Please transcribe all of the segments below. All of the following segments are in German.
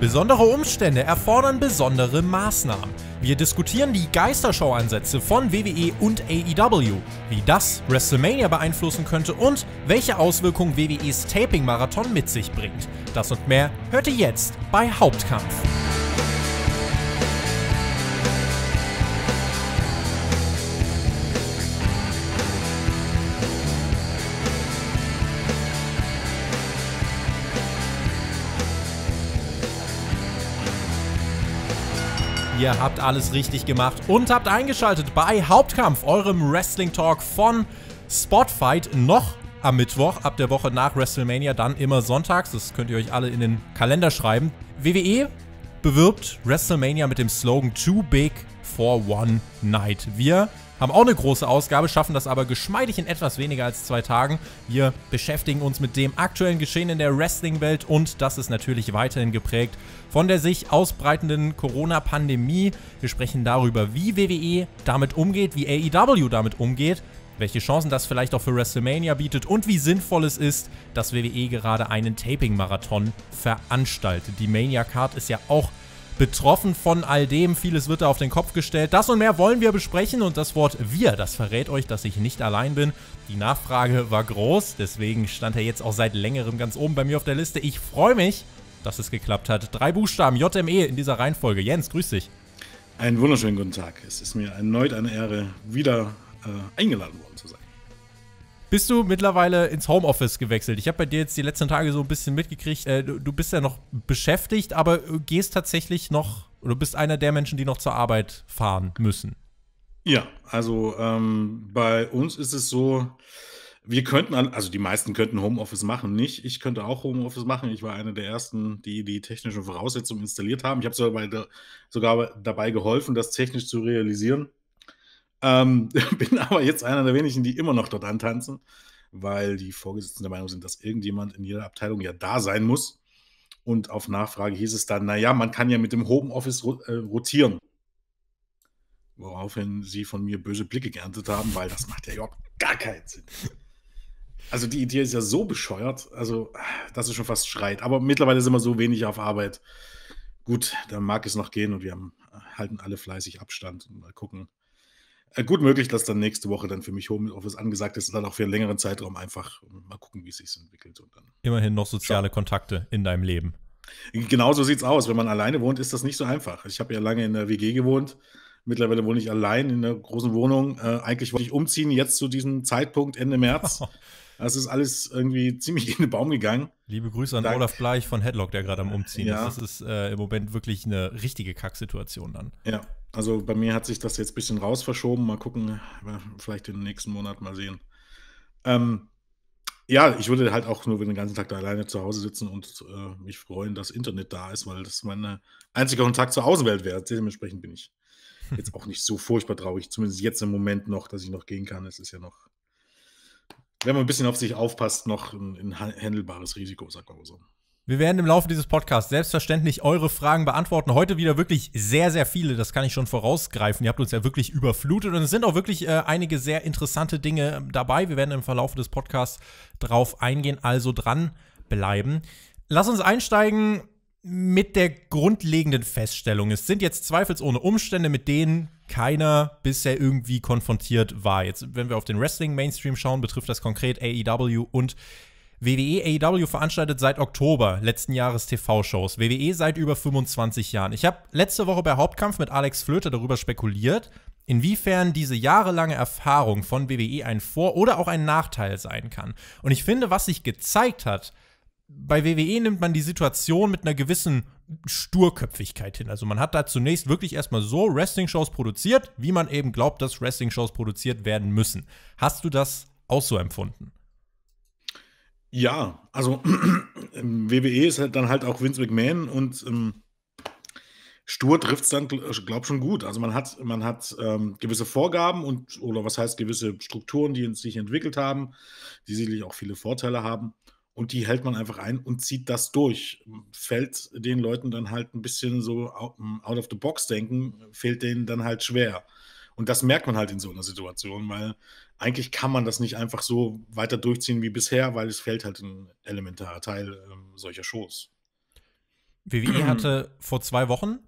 Besondere Umstände erfordern besondere Maßnahmen. Wir diskutieren die Geistershow-Ansätze von WWE und AEW, wie das WrestleMania beeinflussen könnte und welche Auswirkungen WWEs Taping-Marathon mit sich bringt. Das und mehr hört ihr jetzt bei Hauptkampf. Ihr habt alles richtig gemacht und habt eingeschaltet bei Hauptkampf, eurem Wrestling Talk von Spotfight. Noch am Mittwoch, ab der Woche nach WrestleMania, dann immer sonntags. Das könnt ihr euch alle in den Kalender schreiben. WWE bewirbt WrestleMania mit dem Slogan Too Big for One Night. Wir haben auch eine große Ausgabe, schaffen das aber geschmeidig in etwas weniger als zwei Tagen. Wir beschäftigen uns mit dem aktuellen Geschehen in der Wrestling-Welt und das ist natürlich weiterhin geprägt von der sich ausbreitenden Corona-Pandemie. Wir sprechen darüber, wie WWE damit umgeht, wie AEW damit umgeht, welche Chancen das vielleicht auch für WrestleMania bietet und wie sinnvoll es ist, dass WWE gerade einen Taping-Marathon veranstaltet. Die Mania-Card ist ja auch betroffen von all dem. Vieles wird da auf den Kopf gestellt. Das und mehr wollen wir besprechen und das Wort wir, das verrät euch, dass ich nicht allein bin. Die Nachfrage war groß, deswegen stand er jetzt auch seit längerem ganz oben bei mir auf der Liste. Ich freue mich, dass es geklappt hat. Drei Buchstaben JME in dieser Reihenfolge. Jens, grüß dich. Einen wunderschönen guten Tag. Es ist mir erneut eine Ehre, wieder äh, eingeladen bist du mittlerweile ins Homeoffice gewechselt. Ich habe bei dir jetzt die letzten Tage so ein bisschen mitgekriegt, äh, du, du, bist ja noch beschäftigt, aber gehst tatsächlich noch, oder bist einer der Menschen, die noch zur Arbeit fahren müssen. Ja, also ähm, bei uns ist es so, wir könnten, also die meisten könnten Homeoffice machen, nicht? Ich könnte auch Homeoffice machen. Ich war einer der ersten, die die technischen Voraussetzungen installiert haben. Ich habe sogar, sogar dabei geholfen, das technisch zu realisieren. Ähm, bin aber jetzt einer der wenigen, die immer noch dort antanzen, weil die Vorgesetzten der Meinung sind, dass irgendjemand in jeder Abteilung ja da sein muss. Und auf Nachfrage hieß es dann, naja, man kann ja mit dem Homeoffice äh, rotieren. Woraufhin sie von mir böse Blicke geerntet haben, weil das macht ja überhaupt gar keinen Sinn. Also die Idee ist ja so bescheuert, also dass es schon fast schreit. Aber mittlerweile sind wir so wenig auf Arbeit. Gut, dann mag es noch gehen und wir haben, halten alle fleißig Abstand und mal gucken, äh, gut möglich, dass dann nächste Woche dann für mich Homeoffice angesagt ist und dann auch für einen längeren Zeitraum einfach äh, mal gucken, wie es sich entwickelt. Und dann Immerhin noch soziale schauen. Kontakte in deinem Leben. Genau so sieht's aus. Wenn man alleine wohnt, ist das nicht so einfach. Ich habe ja lange in der WG gewohnt. Mittlerweile wohne ich allein in einer großen Wohnung. Äh, eigentlich wollte ich umziehen, jetzt zu diesem Zeitpunkt Ende März. Das also ist alles irgendwie ziemlich in den Baum gegangen. Liebe Grüße an Dank. Olaf Bleich von Headlock, der gerade am Umziehen ja. ist. Das ist äh, im Moment wirklich eine richtige Kacksituation dann. Ja, also bei mir hat sich das jetzt ein bisschen raus verschoben. Mal gucken, vielleicht den nächsten Monat mal sehen. Ähm, ja, ich würde halt auch nur den ganzen Tag da alleine zu Hause sitzen und äh, mich freuen, dass Internet da ist, weil das mein äh, einziger Kontakt zur Außenwelt wäre. Dementsprechend bin ich jetzt auch nicht so furchtbar traurig, zumindest jetzt im Moment noch, dass ich noch gehen kann. Es ist ja noch wenn man ein bisschen auf sich aufpasst, noch ein, ein handelbares Risiko, sagt man so. Wir werden im Laufe dieses Podcasts selbstverständlich eure Fragen beantworten. Heute wieder wirklich sehr, sehr viele. Das kann ich schon vorausgreifen. Ihr habt uns ja wirklich überflutet und es sind auch wirklich äh, einige sehr interessante Dinge ähm, dabei. Wir werden im Verlauf des Podcasts drauf eingehen. Also dranbleiben. Lass uns einsteigen mit der grundlegenden Feststellung. Es sind jetzt zweifelsohne Umstände, mit denen keiner bisher irgendwie konfrontiert war. Jetzt, wenn wir auf den Wrestling-Mainstream schauen, betrifft das konkret AEW und WWE. AEW veranstaltet seit Oktober letzten Jahres TV-Shows. WWE seit über 25 Jahren. Ich habe letzte Woche bei Hauptkampf mit Alex Flöter darüber spekuliert, inwiefern diese jahrelange Erfahrung von WWE ein Vor- oder auch ein Nachteil sein kann. Und ich finde, was sich gezeigt hat, bei WWE nimmt man die Situation mit einer gewissen Sturköpfigkeit hin. Also man hat da zunächst wirklich erstmal so Wrestling-Shows produziert, wie man eben glaubt, dass Wrestling-Shows produziert werden müssen. Hast du das auch so empfunden? Ja, also ähm, WWE ist halt dann halt auch Vince McMahon und ähm, stur trifft es dann, äh, glaub schon gut. Also man hat, man hat ähm, gewisse Vorgaben und oder was heißt gewisse Strukturen, die sich entwickelt haben, die sicherlich auch viele Vorteile haben und die hält man einfach ein und zieht das durch. Fällt den Leuten dann halt ein bisschen so hm, out of the box denken, fehlt denen dann halt schwer. Und das merkt man halt in so einer Situation, weil eigentlich kann man das nicht einfach so weiter durchziehen wie bisher, weil es fällt halt ein elementarer Teil ähm, solcher Shows. WWE hatte vor zwei Wochen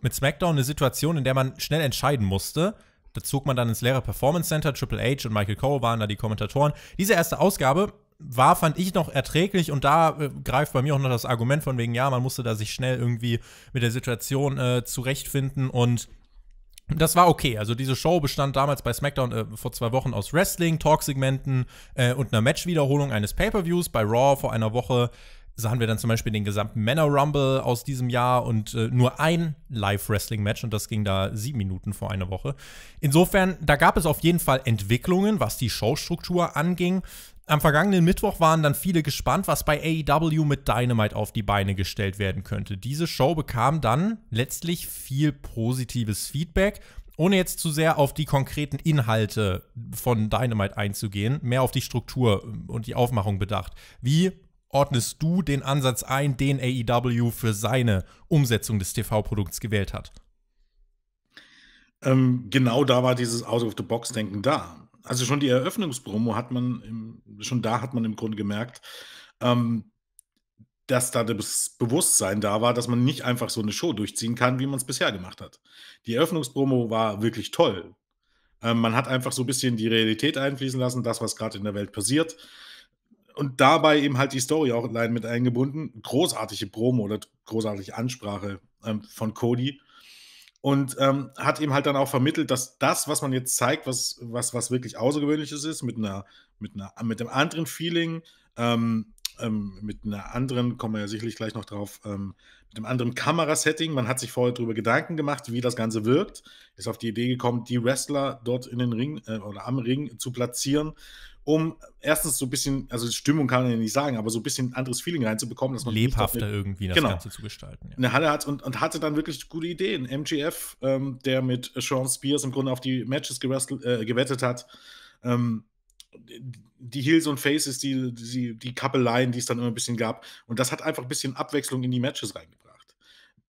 mit SmackDown eine Situation, in der man schnell entscheiden musste. Da zog man dann ins leere Performance Center. Triple H und Michael Cole waren da die Kommentatoren. Diese erste Ausgabe war, fand ich noch erträglich und da äh, greift bei mir auch noch das Argument von wegen, ja, man musste da sich schnell irgendwie mit der Situation äh, zurechtfinden und das war okay. Also diese Show bestand damals bei SmackDown äh, vor zwei Wochen aus Wrestling, Talksegmenten äh, und einer Matchwiederholung eines Pay-per-Views. Bei Raw vor einer Woche sahen wir dann zum Beispiel den gesamten Männer Rumble aus diesem Jahr und äh, nur ein Live-Wrestling-Match und das ging da sieben Minuten vor einer Woche. Insofern, da gab es auf jeden Fall Entwicklungen, was die Showstruktur anging. Am vergangenen Mittwoch waren dann viele gespannt, was bei AEW mit Dynamite auf die Beine gestellt werden könnte. Diese Show bekam dann letztlich viel positives Feedback. Ohne jetzt zu sehr auf die konkreten Inhalte von Dynamite einzugehen, mehr auf die Struktur ähm, und die Aufmachung bedacht. Wie ordnest du den Ansatz ein, den AEW für seine Umsetzung des TV-Produkts gewählt hat? Ähm, genau da war dieses Out-of-the-Box-Denken da also schon die Eröffnungspromo hat man, im, schon da hat man im Grunde gemerkt, ähm, dass da das Bewusstsein da war, dass man nicht einfach so eine Show durchziehen kann, wie man es bisher gemacht hat. Die Eröffnungspromo war wirklich toll. Ähm, man hat einfach so ein bisschen die Realität einfließen lassen, das, was gerade in der Welt passiert. Und dabei eben halt die Story auch allein mit eingebunden. Großartige Promo oder großartige Ansprache ähm, von Cody und ähm, hat ihm halt dann auch vermittelt, dass das, was man jetzt zeigt, was, was, was wirklich Außergewöhnliches ist, mit, einer, mit, einer, mit einem anderen Feeling, ähm, ähm, mit einer anderen, kommen wir ja sicherlich gleich noch drauf, ähm, mit einem anderen Kamerasetting. Man hat sich vorher darüber Gedanken gemacht, wie das Ganze wirkt, ist auf die Idee gekommen, die Wrestler dort in den Ring äh, oder am Ring zu platzieren, um erstens so ein bisschen, also Stimmung kann man ja nicht sagen, aber so ein bisschen anderes Feeling reinzubekommen, dass man lebhafter eine, irgendwie das genau, Ganze zu gestalten. Ja. Eine Halle hat und, und hatte dann wirklich gute Ideen. MGF, ähm, der mit Sean Spears im Grunde auf die Matches äh, gewettet hat, ähm, die Heels und Faces, die, die, die Kappeleien, die es dann immer ein bisschen gab. Und das hat einfach ein bisschen Abwechslung in die Matches reingebracht.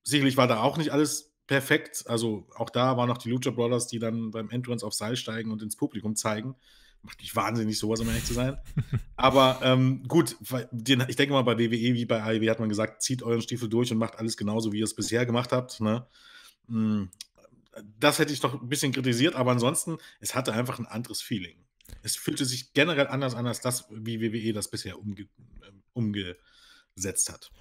Sicherlich war da auch nicht alles perfekt. Also auch da waren noch die Lucha Brothers, die dann beim Entrance auf Seil steigen und ins Publikum zeigen macht mich wahnsinnig, sowas, um ehrlich zu sein. Aber ähm, gut, den, ich denke mal, bei WWE wie bei AEW hat man gesagt, zieht euren Stiefel durch und macht alles genauso, wie ihr es bisher gemacht habt. Ne? Hm, das hätte ich noch ein bisschen kritisiert, aber ansonsten, es hatte einfach ein anderes Feeling. Es fühlte sich generell anders an als das, wie WWE das bisher umge ähm, umgesetzt hat.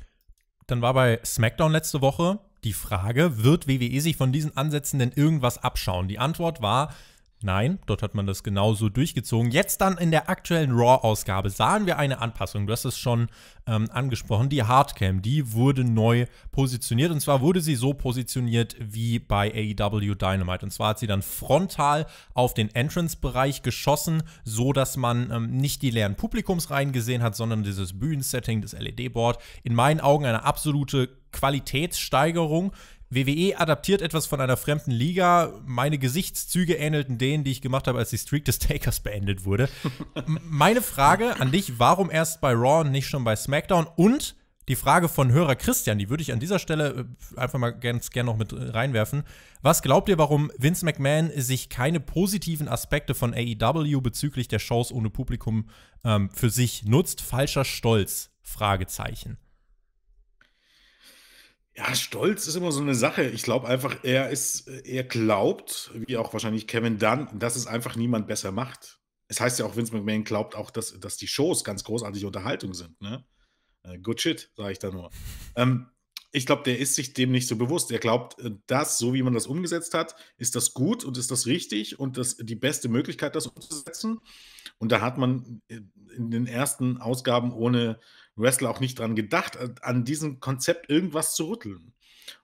Dann war bei SmackDown letzte Woche die Frage, wird WWE sich von diesen Ansätzen denn irgendwas abschauen? Die Antwort war, Nein, dort hat man das genauso durchgezogen. Jetzt dann in der aktuellen Raw-Ausgabe sahen wir eine Anpassung, du hast es schon ähm, angesprochen, die Hardcam, die wurde neu positioniert und zwar wurde sie so positioniert wie bei AEW Dynamite. Und zwar hat sie dann frontal auf den Entrance-Bereich geschossen, so dass man ähm, nicht die leeren Publikumsreihen gesehen hat, sondern dieses Bühnensetting, das LED-Board. In meinen Augen eine absolute Qualitätssteigerung. WWE adaptiert etwas von einer fremden Liga. Meine Gesichtszüge ähnelten denen, die ich gemacht habe, als die Streak des Takers beendet wurde. Meine Frage an dich, warum erst bei Raw und nicht schon bei SmackDown? Und die Frage von Hörer Christian, die würde ich an dieser Stelle äh, einfach mal ganz gerne noch mit äh, reinwerfen. Was glaubt ihr, warum Vince McMahon sich keine positiven Aspekte von AEW bezüglich der Shows ohne Publikum ähm, für sich nutzt? Falscher Stolz? Fragezeichen. Ja, Stolz ist immer so eine Sache. Ich glaube einfach, er ist, er glaubt, wie auch wahrscheinlich Kevin Dunn, dass es einfach niemand besser macht. Es heißt ja auch, Vince McMahon glaubt auch, dass, dass die Shows ganz großartige Unterhaltung sind. Ne? Äh, good shit, sage ich da nur. Ähm, ich glaube, der ist sich dem nicht so bewusst. Er glaubt, äh, dass, so wie man das umgesetzt hat, ist das gut und ist das richtig und das die beste Möglichkeit, das umzusetzen. Und da hat man äh, in den ersten Ausgaben ohne Wrestler auch nicht dran gedacht, äh, an diesem Konzept irgendwas zu rütteln.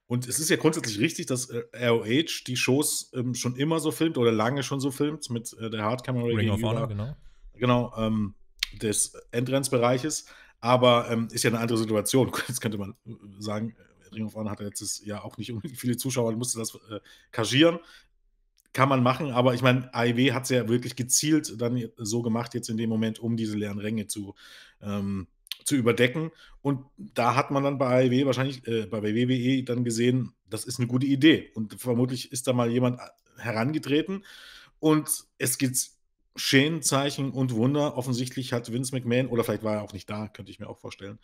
Und es ist ja grundsätzlich richtig, dass äh, ROH die Shows ähm, schon immer so filmt oder lange schon so filmt mit äh, der Hardcamera Ring of Honor, genau. Genau, ähm, des Endrennsbereiches. Aber ähm, ist ja eine andere Situation. Jetzt könnte man äh, sagen, äh, Ring of Honor hat letztes Jahr auch nicht unbedingt viele Zuschauer, und musste das äh, kaschieren. Kann man machen, aber ich meine, AIW e hat es ja wirklich gezielt dann so gemacht, jetzt in dem Moment, um diese leeren Ränge zu ähm, zu überdecken. Und da hat man dann bei AEW wahrscheinlich, äh, bei WWE dann gesehen, das ist eine gute Idee. Und vermutlich ist da mal jemand äh, herangetreten. Und es gibt Schäden, Zeichen und Wunder. Offensichtlich hat Vince McMahon, oder vielleicht war er auch nicht da, könnte ich mir auch vorstellen.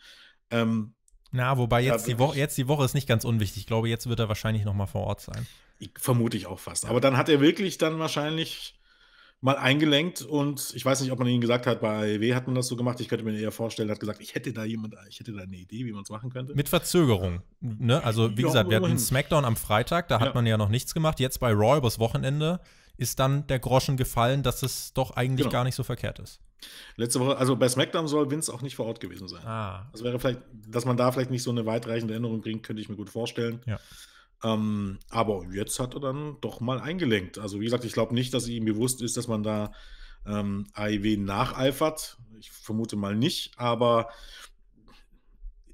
Ähm, Na, wobei jetzt, die Woche, jetzt die Woche ist nicht ganz unwichtig. Ich glaube, jetzt wird er wahrscheinlich noch mal vor Ort sein. Ich, vermute ich auch fast. Aber dann hat er wirklich dann wahrscheinlich mal eingelenkt und ich weiß nicht, ob man ihnen gesagt hat, bei AEW hat man das so gemacht. Ich könnte mir eher vorstellen, hat gesagt, ich hätte da jemand, ich hätte da eine Idee, wie man es machen könnte. Mit Verzögerung. Ne? Also, wie ja, gesagt, wir hatten SmackDown am Freitag, da ja. hat man ja noch nichts gemacht. Jetzt bei Raw übers Wochenende ist dann der Groschen gefallen, dass es doch eigentlich genau. gar nicht so verkehrt ist. Letzte Woche, also bei SmackDown soll Vince auch nicht vor Ort gewesen sein. Ah. Das wäre vielleicht, dass man da vielleicht nicht so eine weitreichende Änderung bringt, könnte ich mir gut vorstellen. Ja. Ähm, aber jetzt hat er dann doch mal eingelenkt. Also wie gesagt, ich glaube nicht, dass ihm bewusst ist, dass man da ähm, AIW nacheifert. Ich vermute mal nicht, aber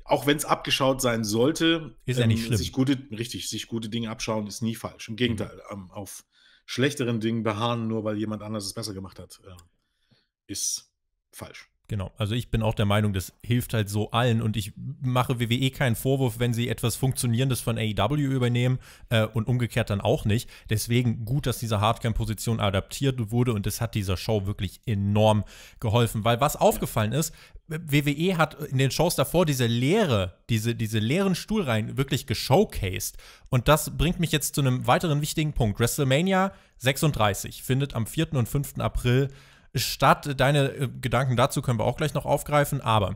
auch wenn es abgeschaut sein sollte, ist ja nicht ähm, Sich gute, richtig, sich gute Dinge abschauen ist nie falsch. Im Gegenteil, mhm. ähm, auf schlechteren Dingen beharren, nur weil jemand anders es besser gemacht hat, äh, ist falsch. Genau, also ich bin auch der Meinung, das hilft halt so allen und ich mache WWE keinen Vorwurf, wenn sie etwas Funktionierendes von AEW übernehmen äh, und umgekehrt dann auch nicht. Deswegen gut, dass diese Hardcam-Position adaptiert wurde und das hat dieser Show wirklich enorm geholfen, weil was aufgefallen ist, WWE hat in den Shows davor diese leere, diese, diese leeren Stuhlreihen wirklich geshowcased. Und das bringt mich jetzt zu einem weiteren wichtigen Punkt. WrestleMania 36 findet am 4. und 5. April statt. Deine äh, Gedanken dazu können wir auch gleich noch aufgreifen, aber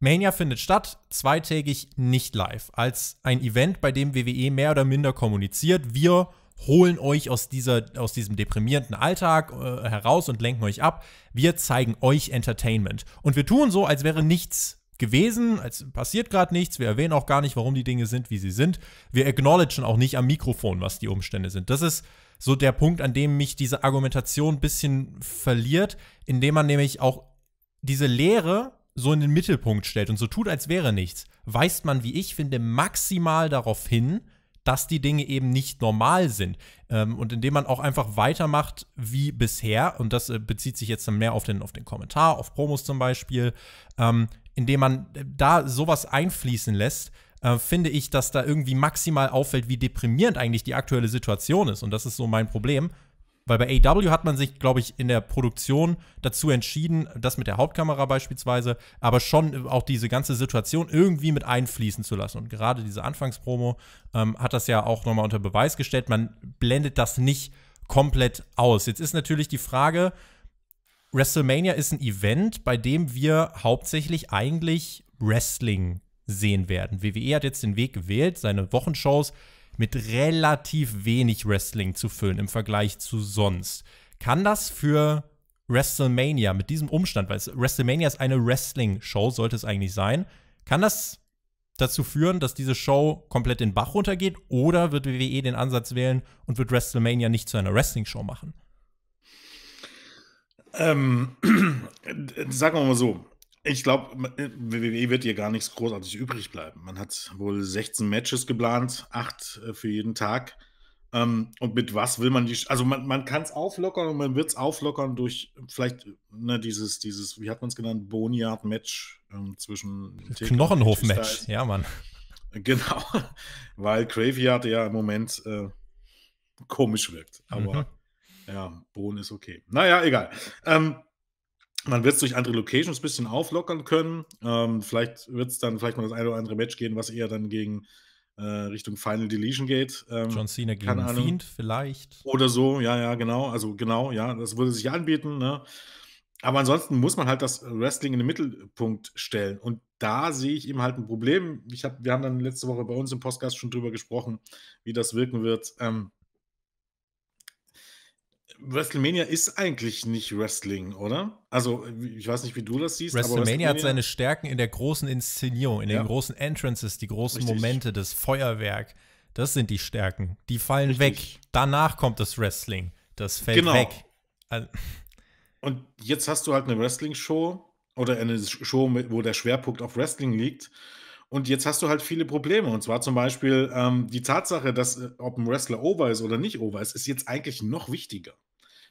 Mania findet statt, zweitägig nicht live, als ein Event, bei dem WWE mehr oder minder kommuniziert, wir holen euch aus, dieser, aus diesem deprimierenden Alltag äh, heraus und lenken euch ab, wir zeigen euch Entertainment. Und wir tun so, als wäre nichts gewesen, als passiert gerade nichts, wir erwähnen auch gar nicht, warum die Dinge sind, wie sie sind, wir acknowledgen auch nicht am Mikrofon, was die Umstände sind. Das ist so der Punkt, an dem mich diese Argumentation ein bisschen verliert, indem man nämlich auch diese Lehre so in den Mittelpunkt stellt und so tut, als wäre nichts, weist man, wie ich finde, maximal darauf hin, dass die Dinge eben nicht normal sind. Ähm, und indem man auch einfach weitermacht wie bisher, und das äh, bezieht sich jetzt dann mehr auf den, auf den Kommentar, auf Promos zum Beispiel, ähm, indem man äh, da sowas einfließen lässt, äh, finde ich, dass da irgendwie maximal auffällt, wie deprimierend eigentlich die aktuelle Situation ist. Und das ist so mein Problem. Weil bei AW hat man sich, glaube ich, in der Produktion dazu entschieden, das mit der Hauptkamera beispielsweise, aber schon auch diese ganze Situation irgendwie mit einfließen zu lassen. Und gerade diese Anfangspromo ähm, hat das ja auch nochmal unter Beweis gestellt. Man blendet das nicht komplett aus. Jetzt ist natürlich die Frage, WrestleMania ist ein Event, bei dem wir hauptsächlich eigentlich Wrestling sehen werden. WWE hat jetzt den Weg gewählt, seine Wochenshows mit relativ wenig Wrestling zu füllen im Vergleich zu sonst. Kann das für WrestleMania mit diesem Umstand, weil WrestleMania ist eine Wrestling-Show, sollte es eigentlich sein, kann das dazu führen, dass diese Show komplett den Bach runtergeht oder wird WWE den Ansatz wählen und wird WrestleMania nicht zu einer Wrestling-Show machen? Ähm, sagen wir mal so, ich glaube, äh, WWE wird hier gar nichts großartig übrig bleiben. Man hat wohl 16 Matches geplant, 8 äh, für jeden Tag. Ähm, und mit was will man die? Also man, man kann es auflockern und man wird es auflockern durch vielleicht ne, dieses, dieses, wie hat man es genannt, Boneyard-Match ähm, zwischen Knochenhof-Match, ja Mann. Genau, weil Graveyard ja im Moment äh, komisch wirkt. Aber mhm. ja, Bohnen ist okay. Naja, egal. Ähm, man wird es durch andere Locations ein bisschen auflockern können. Ähm, vielleicht wird es dann vielleicht mal das eine oder andere Match gehen, was eher dann gegen äh, Richtung Final Deletion geht. Ähm, John Cena gegen keine Ahnung. Fiend vielleicht. Oder so, ja, ja, genau. Also genau, ja, das würde sich anbieten. Ne? Aber ansonsten muss man halt das Wrestling in den Mittelpunkt stellen. Und da sehe ich eben halt ein Problem. Ich hab, wir haben dann letzte Woche bei uns im Podcast schon drüber gesprochen, wie das wirken wird. Ähm, WrestleMania ist eigentlich nicht Wrestling, oder? Also, ich weiß nicht, wie du das siehst. WrestleMania, WrestleMania hat seine Stärken in der großen Inszenierung, in ja. den großen Entrances, die großen Richtig. Momente, das Feuerwerk. Das sind die Stärken. Die fallen Richtig. weg. Danach kommt das Wrestling. Das fällt genau. weg. Also. Und jetzt hast du halt eine Wrestling-Show oder eine Show, wo der Schwerpunkt auf Wrestling liegt. Und jetzt hast du halt viele Probleme. Und zwar zum Beispiel ähm, die Tatsache, dass äh, ob ein Wrestler over ist oder nicht over ist, ist jetzt eigentlich noch wichtiger.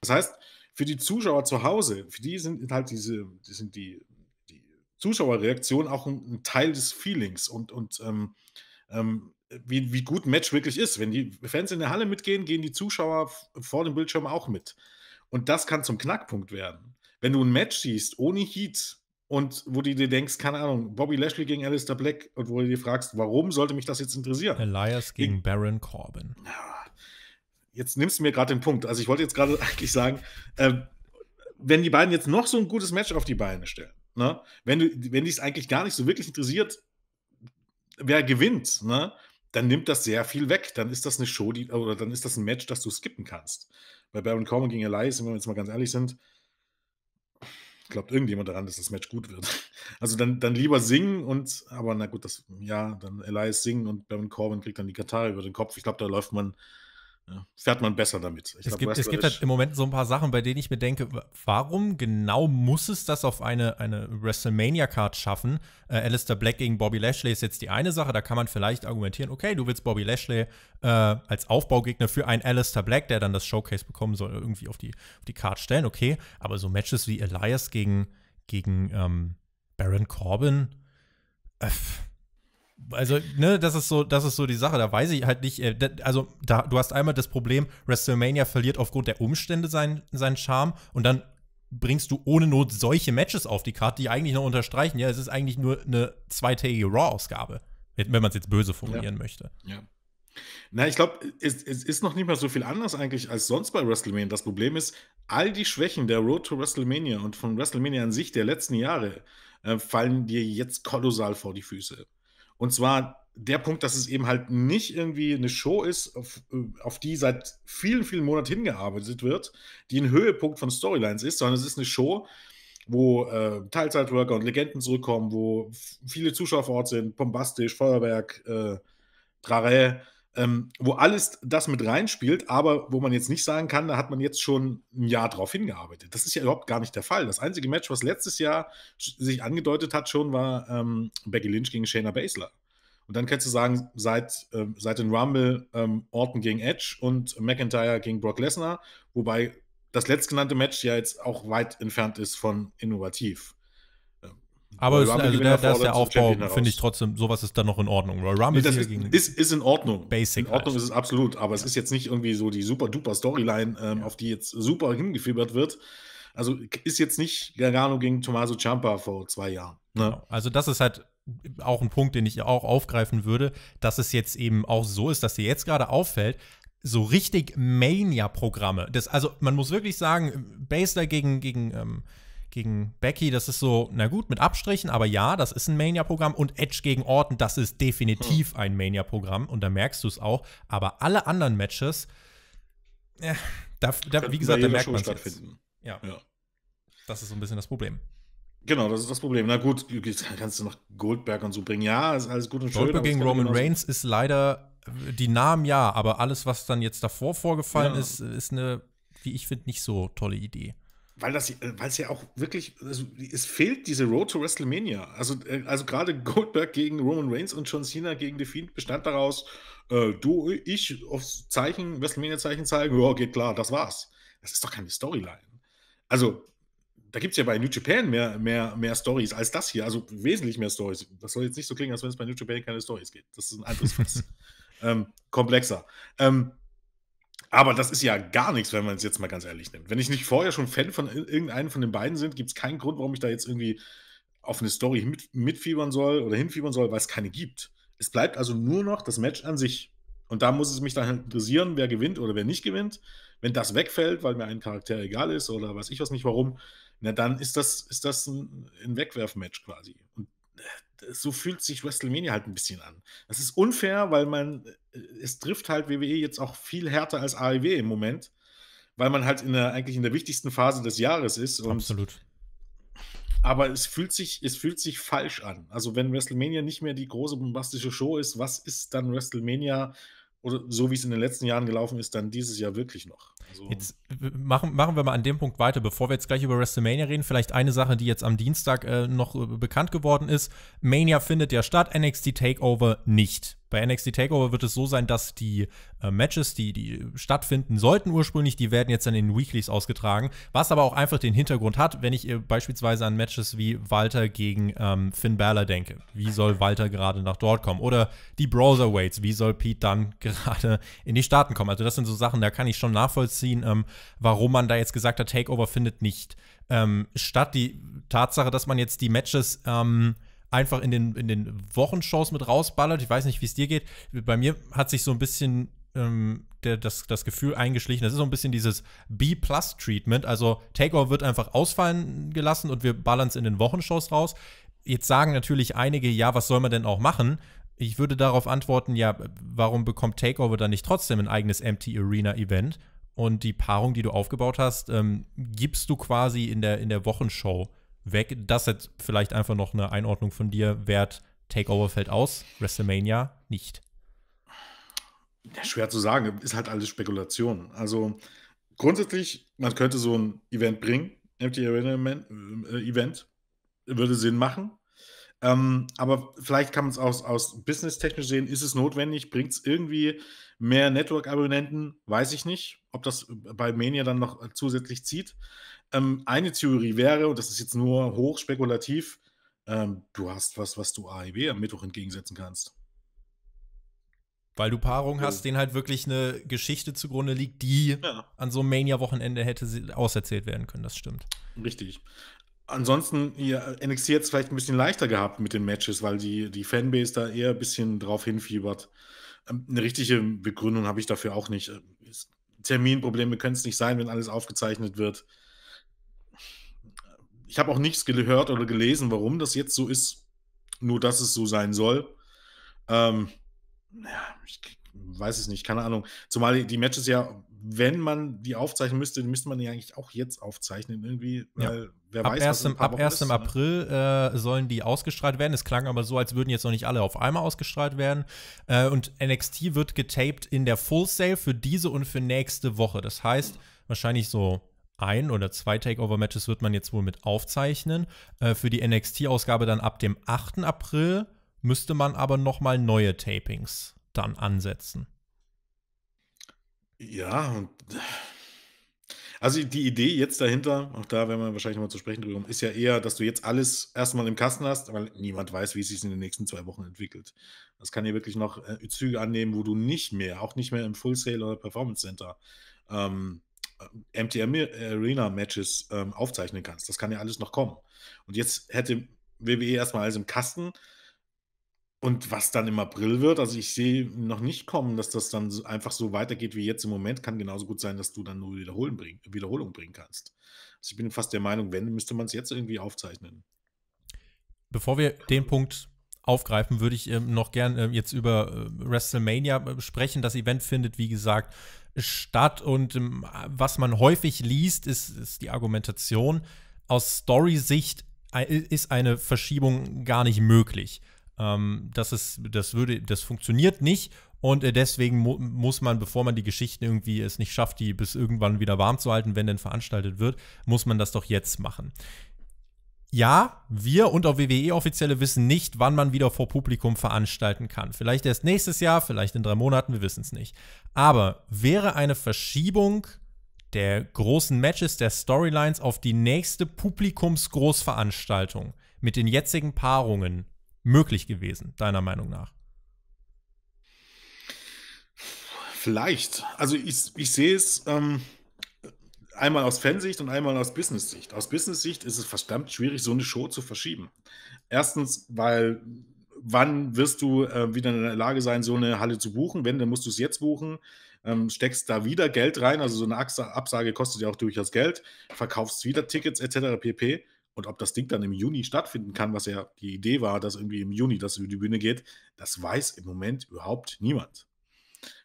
Das heißt, für die Zuschauer zu Hause, für die sind halt diese, die sind die, die Zuschauerreaktion auch ein, ein, Teil des Feelings und, und ähm, ähm, wie, wie gut ein Match wirklich ist. Wenn die Fans in der Halle mitgehen, gehen die Zuschauer vor dem Bildschirm auch mit. Und das kann zum Knackpunkt werden. Wenn du ein Match siehst ohne Heat und wo du dir denkst, keine Ahnung, Bobby Lashley gegen Alistair Black und wo du dir fragst, warum sollte mich das jetzt interessieren? Elias gegen Baron Corbin. Ja jetzt nimmst du mir gerade den Punkt. Also ich wollte jetzt gerade eigentlich sagen, äh, wenn die beiden jetzt noch so ein gutes Match auf die Beine stellen, ne? wenn, wenn dich es eigentlich gar nicht so wirklich interessiert, wer gewinnt, ne? dann nimmt das sehr viel weg. Dann ist das eine Show, die, oder dann ist das ein Match, das du skippen kannst. Bei Baron Corbin gegen Elias, wenn wir jetzt mal ganz ehrlich sind, glaubt irgendjemand daran, dass das Match gut wird. Also dann, dann lieber singen und, aber na gut, das, ja, dann Elias singen und Baron Corbin kriegt dann die Katar über den Kopf. Ich glaube, da läuft man ja, fährt man besser damit. Ich es, glaub, gibt, es gibt halt im Moment so ein paar Sachen, bei denen ich mir denke, warum genau muss es das auf eine, eine WrestleMania-Card schaffen? Äh, Alistair Black gegen Bobby Lashley ist jetzt die eine Sache, da kann man vielleicht argumentieren, okay, du willst Bobby Lashley äh, als Aufbaugegner für einen Alistair Black, der dann das Showcase bekommen soll, irgendwie auf die, auf die Card stellen, okay, aber so Matches wie Elias gegen, gegen ähm, Baron Corbin, öff äh, also, ne, das ist so, das ist so die Sache. Da weiß ich halt nicht, äh, also da, du hast einmal das Problem, WrestleMania verliert aufgrund der Umstände sein, seinen Charme und dann bringst du ohne Not solche Matches auf die Karte, die eigentlich noch unterstreichen, ja, es ist eigentlich nur eine zweitägige Raw-Ausgabe, wenn man es jetzt böse formulieren ja. möchte. Ja. Na, ich glaube, es, es, ist noch nicht mal so viel anders eigentlich als sonst bei WrestleMania. Das Problem ist, all die Schwächen der Road to WrestleMania und von WrestleMania an sich der letzten Jahre äh, fallen dir jetzt kolossal vor die Füße. Und zwar der Punkt, dass es eben halt nicht irgendwie eine Show ist, auf, äh, auf die seit vielen, vielen Monaten hingearbeitet wird, die ein Höhepunkt von Storylines ist, sondern es ist eine Show, wo äh, Teilzeitworker und Legenden zurückkommen, wo viele Zuschauer vor Ort sind, bombastisch, Feuerwerk, äh, Trarä, ähm, wo alles das mit reinspielt, aber wo man jetzt nicht sagen kann, da hat man jetzt schon ein Jahr drauf hingearbeitet. Das ist ja überhaupt gar nicht der Fall. Das einzige Match, was letztes Jahr sich angedeutet hat, schon war ähm, Becky Lynch gegen Shayna Baszler. Und dann kannst du sagen, seit, äh, seit den Rumble ähm, Orton gegen Edge und McIntyre gegen Brock Lesnar, wobei das letztgenannte Match ja jetzt auch weit entfernt ist von innovativ. Ähm, aber ist, also der, der, ist der Aufbau, finde ich trotzdem, sowas ist dann noch in Ordnung. Royal Rumble nee, ist, ist, ist, in Ordnung. Basic in Ordnung halt. ist es absolut, aber ja. es ist jetzt nicht irgendwie so die super duper Storyline, ähm, ja. auf die jetzt super hingefiebert wird. Also ist jetzt nicht Gargano gegen Tommaso Ciampa vor zwei Jahren. Ne? Genau. Also das ist halt auch ein Punkt, den ich auch aufgreifen würde, dass es jetzt eben auch so ist, dass dir jetzt gerade auffällt, so richtig Mania-Programme. also man muss wirklich sagen, Basler gegen, gegen, ähm, gegen Becky, das ist so, na gut, mit Abstrichen, aber ja, das ist ein Mania-Programm. Und Edge gegen Orton, das ist definitiv hm. ein Mania-Programm. Und da merkst du es auch. Aber alle anderen Matches, äh, da, da, wie gesagt, da merkt man es. Ja. ja. Das ist so ein bisschen das Problem. Genau, das ist das Problem. Na gut, kannst du noch Goldberg und so bringen. Ja, ist alles gut und schön. Goldberg gegen Roman Reigns ist leider die Namen ja, aber alles, was dann jetzt davor vorgefallen ja. ist, ist eine, wie ich finde, nicht so tolle Idee. Weil das, weil es ja auch wirklich, also es fehlt diese Road to WrestleMania. Also, äh, also gerade Goldberg gegen Roman Reigns und John Cena gegen The Fiend bestand daraus, äh, du, ich aufs Zeichen, WrestleMania-Zeichen zeigen, ja, geht klar, das war's. Das ist doch keine Storyline. Also, da gibt es ja bei New Japan mehr, mehr, mehr Stories als das hier, also wesentlich mehr Stories. Das soll jetzt nicht so klingen, als wenn es bei New Japan keine Stories gibt. Das ist ein anderes Fass. ähm, komplexer. Ähm, aber das ist ja gar nichts, wenn man es jetzt mal ganz ehrlich nimmt. Wenn ich nicht vorher schon Fan von irgendeinem von den beiden sind, gibt es keinen Grund, warum ich da jetzt irgendwie auf eine Story mit, mitfiebern soll oder hinfiebern soll, weil es keine gibt. Es bleibt also nur noch das Match an sich. Und da muss es mich dann halt interessieren, wer gewinnt oder wer nicht gewinnt. Wenn das wegfällt, weil mir ein Charakter egal ist oder weiß ich was nicht warum, na dann ist das, ist das ein, ein Wegwerfmatch quasi. Und äh, so fühlt sich WrestleMania halt ein bisschen an. Das ist unfair, weil man, äh, es trifft halt WWE jetzt auch viel härter als AEW im Moment, weil man halt in der, eigentlich in der wichtigsten Phase des Jahres ist. Absolut. Aber es fühlt, sich, es fühlt sich falsch an. Also, wenn WrestleMania nicht mehr die große bombastische Show ist, was ist dann WrestleMania oder so wie es in den letzten Jahren gelaufen ist, dann dieses Jahr wirklich noch? Also jetzt machen, machen wir mal an dem Punkt weiter, bevor wir jetzt gleich über WrestleMania reden. Vielleicht eine Sache, die jetzt am Dienstag äh, noch äh, bekannt geworden ist. Mania findet ja statt, NXT Takeover nicht. Bei NXT Takeover wird es so sein, dass die äh, Matches, die, die stattfinden sollten ursprünglich, die werden jetzt dann in Weeklies ausgetragen. Was aber auch einfach den Hintergrund hat, wenn ich äh, beispielsweise an Matches wie Walter gegen ähm, Finn Balor denke. Wie soll Walter gerade nach dort kommen? Oder die Browser Waits, wie soll Pete dann gerade in die Staaten kommen? Also das sind so Sachen, da kann ich schon nachvollziehen nachvollziehen, ähm, warum man da jetzt gesagt hat, Takeover findet nicht ähm, statt. Die Tatsache, dass man jetzt die Matches ähm, einfach in den, in den Wochenshows mit rausballert, ich weiß nicht, wie es dir geht. Bei mir hat sich so ein bisschen ähm, der, das, das Gefühl eingeschlichen. Das ist so ein bisschen dieses B-Plus-Treatment. Also Takeover wird einfach ausfallen gelassen und wir ballern es in den Wochenshows raus. Jetzt sagen natürlich einige, ja, was soll man denn auch machen? Ich würde darauf antworten, ja, warum bekommt Takeover dann nicht trotzdem ein eigenes Empty Arena Event? und die Paarung, die du aufgebaut hast, ähm, gibst du quasi in der, in der Wochenshow weg. Das ist jetzt vielleicht einfach noch eine Einordnung von dir wert. Takeover fällt aus, WrestleMania nicht. Ja, schwer zu sagen, ist halt alles Spekulation. Also grundsätzlich, man könnte so ein Event bringen, Empty Arena äh, Event, würde Sinn machen. Ähm, aber vielleicht kann man es aus, aus business-technisch sehen, ist es notwendig, bringt es irgendwie mehr Network-Abonnenten, weiß ich nicht ob das bei Mania dann noch äh, zusätzlich zieht. Ähm, eine Theorie wäre, und das ist jetzt nur hochspekulativ, ähm, du hast was, was du AEW am Mittwoch entgegensetzen kannst. Weil du Paarung hast, oh. denen halt wirklich eine Geschichte zugrunde liegt, die ja. an so einem Mania-Wochenende hätte auserzählt werden können, das stimmt. Richtig. Ansonsten, ja, NXT es vielleicht ein bisschen leichter gehabt mit den Matches, weil die, die Fanbase da eher ein bisschen drauf hinfiebert. Ähm, eine richtige Begründung habe ich dafür auch nicht. Ähm, Terminprobleme können es nicht sein, wenn alles aufgezeichnet wird. Ich habe auch nichts gehört oder gelesen, warum das jetzt so ist. Nur, dass es so sein soll. Ähm, ja, ich weiß es nicht, keine Ahnung. Zumal die Matches ja wenn man die aufzeichnen müsste, müsste man die eigentlich auch jetzt aufzeichnen irgendwie, weil ja. wer ab weiß, erst im, Ab 1. Ne? April äh, sollen die ausgestrahlt werden. Es klang aber so, als würden jetzt noch nicht alle auf einmal ausgestrahlt werden. Äh, und NXT wird getaped in der Full Sale für diese und für nächste Woche. Das heißt, wahrscheinlich so ein oder zwei Takeover-Matches wird man jetzt wohl mit aufzeichnen. Äh, für die NXT-Ausgabe dann ab dem 8. April müsste man aber nochmal neue Tapings dann ansetzen. Ja, und also die Idee jetzt dahinter, auch da werden wir wahrscheinlich nochmal zu sprechen drüber, ist ja eher, dass du jetzt alles erstmal im Kasten hast, weil niemand weiß, wie es sich in den nächsten zwei Wochen entwickelt. Das kann ja wirklich noch äh, Züge annehmen, wo du nicht mehr, auch nicht mehr im Full Sale oder Performance Center ähm, äh, MTM Arena Matches ähm, aufzeichnen kannst. Das kann ja alles noch kommen. Und jetzt hätte WWE erstmal alles im Kasten und was dann im April wird, also ich sehe noch nicht kommen, dass das dann einfach so weitergeht wie jetzt im Moment. Kann genauso gut sein, dass du dann nur Wiederholen bring, Wiederholung bringen kannst. Also ich bin fast der Meinung, wenn, müsste man es jetzt irgendwie aufzeichnen. Bevor wir den Punkt aufgreifen, würde ich ähm, noch gern äh, jetzt über äh, WrestleMania äh, sprechen. Das Event findet, wie gesagt, statt. Und ähm, was man häufig liest, ist, ist die Argumentation, aus Story-Sicht äh, ist eine Verschiebung gar nicht möglich. Ähm, das, ist, das, würde, das funktioniert nicht. Und äh, deswegen mu muss man, bevor man die Geschichten irgendwie es nicht schafft, die bis irgendwann wieder warm zu halten, wenn denn veranstaltet wird, muss man das doch jetzt machen ja, wir und auch WWE-Offizielle wissen nicht, wann man wieder vor Publikum veranstalten kann. Vielleicht erst nächstes Jahr, vielleicht in drei Monaten, wir wissen es nicht. Aber wäre eine Verschiebung der großen Matches, der Storylines auf die nächste Publikumsgroßveranstaltung mit den jetzigen Paarungen möglich gewesen, deiner Meinung nach? Vielleicht. Also ich, ich sehe es ähm, einmal aus Fansicht und einmal aus Business-Sicht. Aus Business-Sicht ist es verdammt schwierig, so eine Show zu verschieben. Erstens, weil wann wirst du äh, wieder in der Lage sein, so eine Halle zu buchen? Wenn, dann musst du es jetzt buchen. Ähm, steckst da wieder Geld rein, also so eine Absage kostet ja auch durchaus Geld, verkaufst wieder Tickets etc. pp. Und ob das Ding dann im Juni stattfinden kann, was ja die Idee war, dass irgendwie im Juni das über die Bühne geht, das weiß im Moment überhaupt niemand.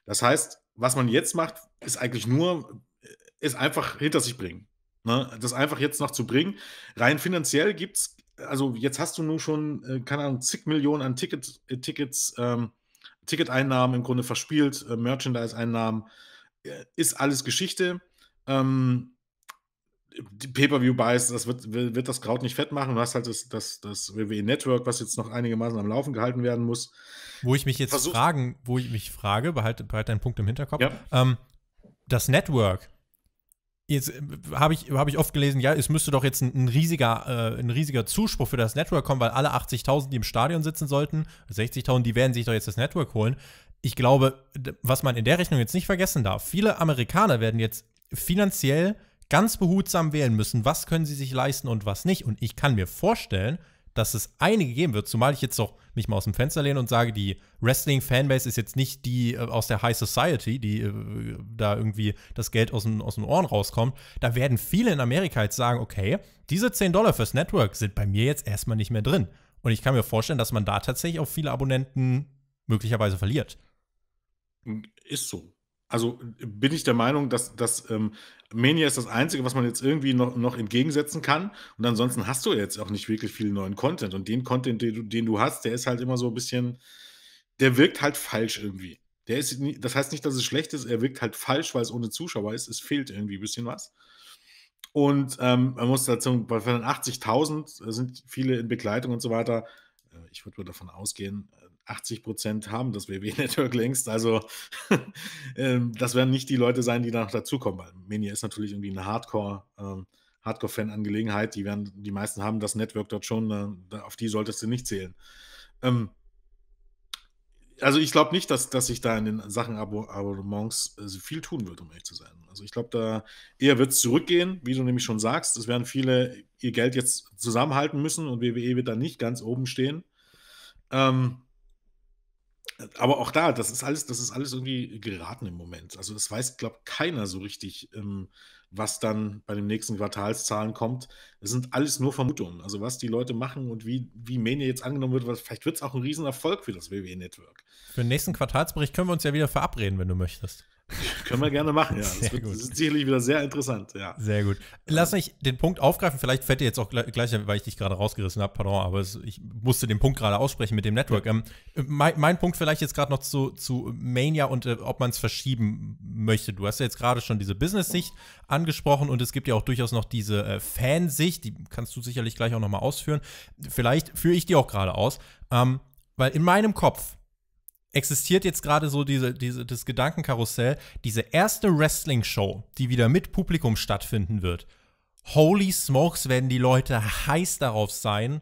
Das heißt, was man jetzt macht, ist eigentlich nur, äh, ist einfach hinter sich bringen. Ne? Das einfach jetzt noch zu bringen. Rein finanziell gibt es, also jetzt hast du nun schon, äh, keine Ahnung, zig Millionen an Ticket, äh, Tickets, ähm, Ticketeinnahmen im Grunde verspielt, äh, Merchandise-Einnahmen, äh, ist alles Geschichte. Ähm, Pay-Per-View-Buys, das wird, wird das Kraut nicht fett machen. Du hast halt das, das, das WWE-Network, was jetzt noch einigermaßen am Laufen gehalten werden muss. Wo ich mich jetzt Versuch fragen, wo ich mich frage, behalte, behalte einen Punkt im Hinterkopf. Ja. Ähm, das Network, jetzt äh, habe ich, hab ich oft gelesen, ja, es müsste doch jetzt ein, ein riesiger, äh, ein riesiger Zuspruch für das Network kommen, weil alle 80.000, die im Stadion sitzen sollten, 60.000, die werden sich doch jetzt das Network holen. Ich glaube, was man in der Rechnung jetzt nicht vergessen darf, viele Amerikaner werden jetzt finanziell ganz behutsam wählen müssen, was können sie sich leisten und was nicht. Und ich kann mir vorstellen, dass es einige geben wird, zumal ich jetzt doch mich mal aus dem Fenster lehne und sage, die Wrestling-Fanbase ist jetzt nicht die äh, aus der High Society, die äh, da irgendwie das Geld aus, dem, aus den Ohren rauskommt. Da werden viele in Amerika jetzt sagen, okay, diese 10 Dollar fürs Network sind bei mir jetzt erstmal nicht mehr drin. Und ich kann mir vorstellen, dass man da tatsächlich auch viele Abonnenten möglicherweise verliert. Ist so also bin ich der Meinung, dass, dass ähm, Mania ist das Einzige, was man jetzt irgendwie noch, noch entgegensetzen kann. Und ansonsten hast du jetzt auch nicht wirklich viel neuen Content. Und den Content, den du, den du hast, der ist halt immer so ein bisschen, der wirkt halt falsch irgendwie. Der ist, das heißt nicht, dass es schlecht ist, er wirkt halt falsch, weil es ohne Zuschauer ist. Es fehlt irgendwie ein bisschen was. Und ähm, man muss dazu, bei 80.000 sind viele in Begleitung und so weiter. Äh, ich würde mal davon ausgehen, äh, 80 Prozent haben das WWE-Network längst. Also ähm, das werden nicht die Leute sein, die danach dazukommen, weil Mania ist natürlich irgendwie eine Hardcore- ähm, Hardcore-Fan-Angelegenheit, die die meisten haben das Network dort schon, äh, auf die solltest du nicht zählen. Ähm, also ich glaube nicht, dass, dass sich da in den Sachen Abo Abonnements äh, viel tun wird, um ehrlich zu sein. Also ich glaube, da eher wird es zurückgehen, wie du nämlich schon sagst. Es werden viele ihr Geld jetzt zusammenhalten müssen und WWE wird da nicht ganz oben stehen. Ähm, aber auch da, das ist alles, das ist alles irgendwie geraten im Moment. Also das weiß, glaube keiner so richtig, ähm, was dann bei den nächsten Quartalszahlen kommt. Es sind alles nur Vermutungen. Also was die Leute machen und wie, wie Mania jetzt angenommen wird, was, vielleicht wird es auch ein Riesenerfolg für das WWE-Network. Für den nächsten Quartalsbericht können wir uns ja wieder verabreden, wenn du möchtest. Können wir gerne machen, ja. Sehr das wird, gut. sicherlich wieder sehr interessant, ja. Sehr gut. Lass mich den Punkt aufgreifen. Vielleicht fällt dir jetzt auch gleich, weil ich dich gerade rausgerissen habe, pardon, aber es, ich musste den Punkt gerade aussprechen mit dem Network. Ähm, mein, mein, Punkt vielleicht jetzt gerade noch zu, zu Mania und äh, ob man es verschieben möchte. Du hast ja jetzt gerade schon diese Business-Sicht angesprochen und es gibt ja auch durchaus noch diese äh, Fansicht, die kannst du sicherlich gleich auch nochmal ausführen. Vielleicht führe ich die auch gerade aus. Ähm, weil in meinem Kopf existiert jetzt gerade so diese, diese, das Gedankenkarussell, diese erste Wrestling-Show, die wieder mit Publikum stattfinden wird. Holy smokes, werden die Leute heiß darauf sein,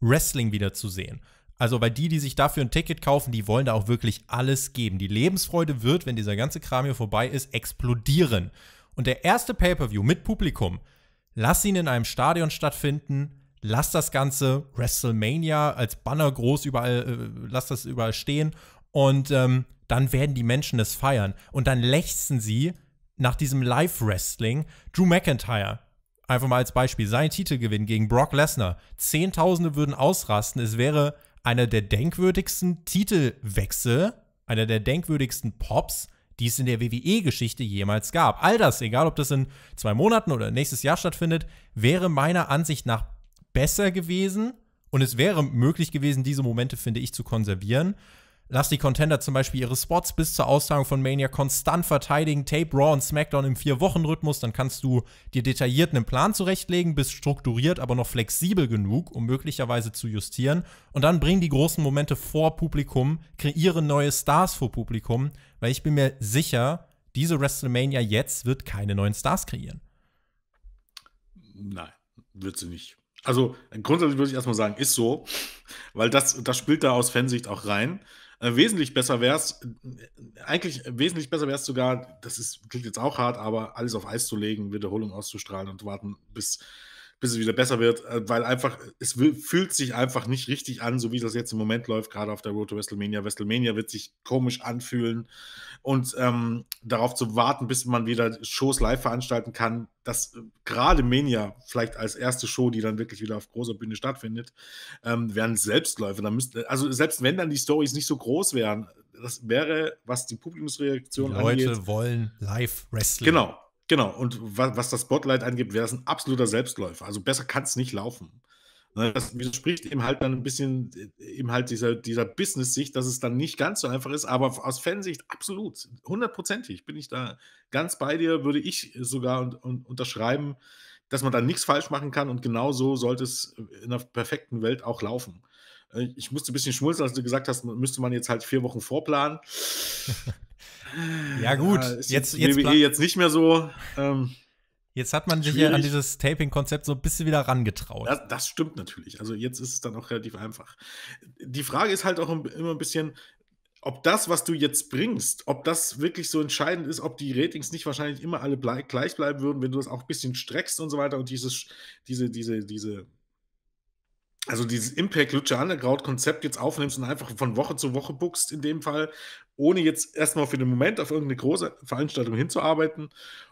Wrestling wieder zu sehen. Also, weil die, die sich dafür ein Ticket kaufen, die wollen da auch wirklich alles geben. Die Lebensfreude wird, wenn dieser ganze Kram hier vorbei ist, explodieren. Und der erste Pay-Per-View mit Publikum, lass ihn in einem Stadion stattfinden, lass das Ganze WrestleMania als Banner groß überall, äh, lass das überall stehen und ähm, dann werden die Menschen es feiern. Und dann lächzen sie nach diesem Live-Wrestling Drew McIntyre. Einfach mal als Beispiel. Sein Titelgewinn gegen Brock Lesnar. Zehntausende würden ausrasten. Es wäre einer der denkwürdigsten Titelwechsel, einer der denkwürdigsten Pops, die es in der WWE-Geschichte jemals gab. All das, egal ob das in zwei Monaten oder nächstes Jahr stattfindet, wäre meiner Ansicht nach besser gewesen und es wäre möglich gewesen, diese Momente, finde ich, zu konservieren. Lass die Contender zum Beispiel ihre Spots bis zur Austragung von Mania konstant verteidigen, tape Raw und SmackDown im Vier-Wochen-Rhythmus, dann kannst du dir detailliert einen Plan zurechtlegen, bist strukturiert, aber noch flexibel genug, um möglicherweise zu justieren. Und dann bring die großen Momente vor Publikum, kreiere neue Stars vor Publikum, weil ich bin mir sicher, diese WrestleMania jetzt wird keine neuen Stars kreieren. Nein, wird sie nicht. Also grundsätzlich würde ich erstmal sagen, ist so, weil das, das spielt da aus Fansicht auch rein äh, wesentlich besser wäre es, äh, eigentlich wesentlich besser wäre es sogar, das ist, klingt jetzt auch hart, aber alles auf Eis zu legen, Wiederholung auszustrahlen und warten, bis bis es wieder besser wird, äh, weil einfach, es fühlt sich einfach nicht richtig an, so wie das jetzt im Moment läuft, gerade auf der Road to WrestleMania. WrestleMania wird sich komisch anfühlen und ähm, darauf zu warten, bis man wieder Shows live veranstalten kann, dass äh, gerade Mania vielleicht als erste Show, die dann wirklich wieder auf großer Bühne stattfindet, ähm, wären Selbstläufe. Dann müssten, also selbst wenn dann die Stories nicht so groß wären, das wäre, was die Publikumsreaktion angeht. Leute wollen live Wrestling. Genau, Genau, und was, was das Spotlight angeht, wäre das ein absoluter Selbstläufer. Also besser kann es nicht laufen. Ne, das widerspricht eben halt dann ein bisschen eben äh, halt dieser, dieser Business-Sicht, dass es dann nicht ganz so einfach ist, aber aus Fansicht absolut, hundertprozentig bin ich da ganz bei dir, würde ich sogar und, und unterschreiben, dass man da nichts falsch machen kann und genau so sollte es äh, in einer perfekten Welt auch laufen. Äh, ich musste ein bisschen schmulzen, als du gesagt hast, müsste man jetzt halt vier Wochen vorplanen. ja, gut. Ja, ist jetzt, jetzt, WWE jetzt nicht mehr so. Ähm, jetzt hat man sich ja an dieses Taping-Konzept so ein bisschen wieder rangetraut. Das, das, stimmt natürlich. Also jetzt ist es dann auch relativ einfach. Die Frage ist halt auch immer ein bisschen, ob das, was du jetzt bringst, ob das wirklich so entscheidend ist, ob die Ratings nicht wahrscheinlich immer alle gleich bleiben würden, wenn du das auch ein bisschen streckst und so weiter und dieses, diese, diese, diese also dieses Impact Lucha Underground Konzept jetzt aufnimmst und einfach von Woche zu Woche buckst in dem Fall, ohne jetzt erstmal für den Moment auf irgendeine große Veranstaltung hinzuarbeiten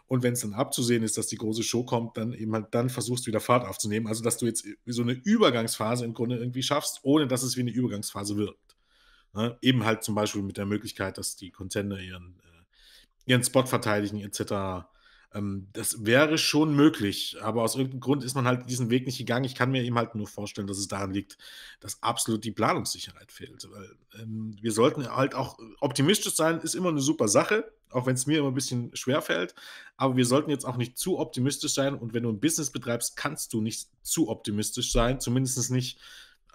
und wenn es dann abzusehen ist, dass die große Show kommt, dann eben halt dann versuchst wieder Fahrt aufzunehmen, also dass du jetzt so eine Übergangsphase im Grunde irgendwie schaffst, ohne dass es wie eine Übergangsphase wirkt. Ne? Eben halt zum Beispiel mit der Möglichkeit, dass die Contender ihren, äh, ihren Spot verteidigen etc. Ähm, das wäre schon möglich, aber aus irgendeinem Grund ist man halt diesen Weg nicht gegangen. Ich kann mir eben halt nur vorstellen, dass es daran liegt, dass absolut die Planungssicherheit fehlt. Weil, ähm, wir sollten halt auch optimistisch sein, ist immer eine super Sache, auch wenn es mir immer ein bisschen schwer fällt. Aber wir sollten jetzt auch nicht zu optimistisch sein. Und wenn du ein Business betreibst, kannst du nicht zu optimistisch sein, zumindest nicht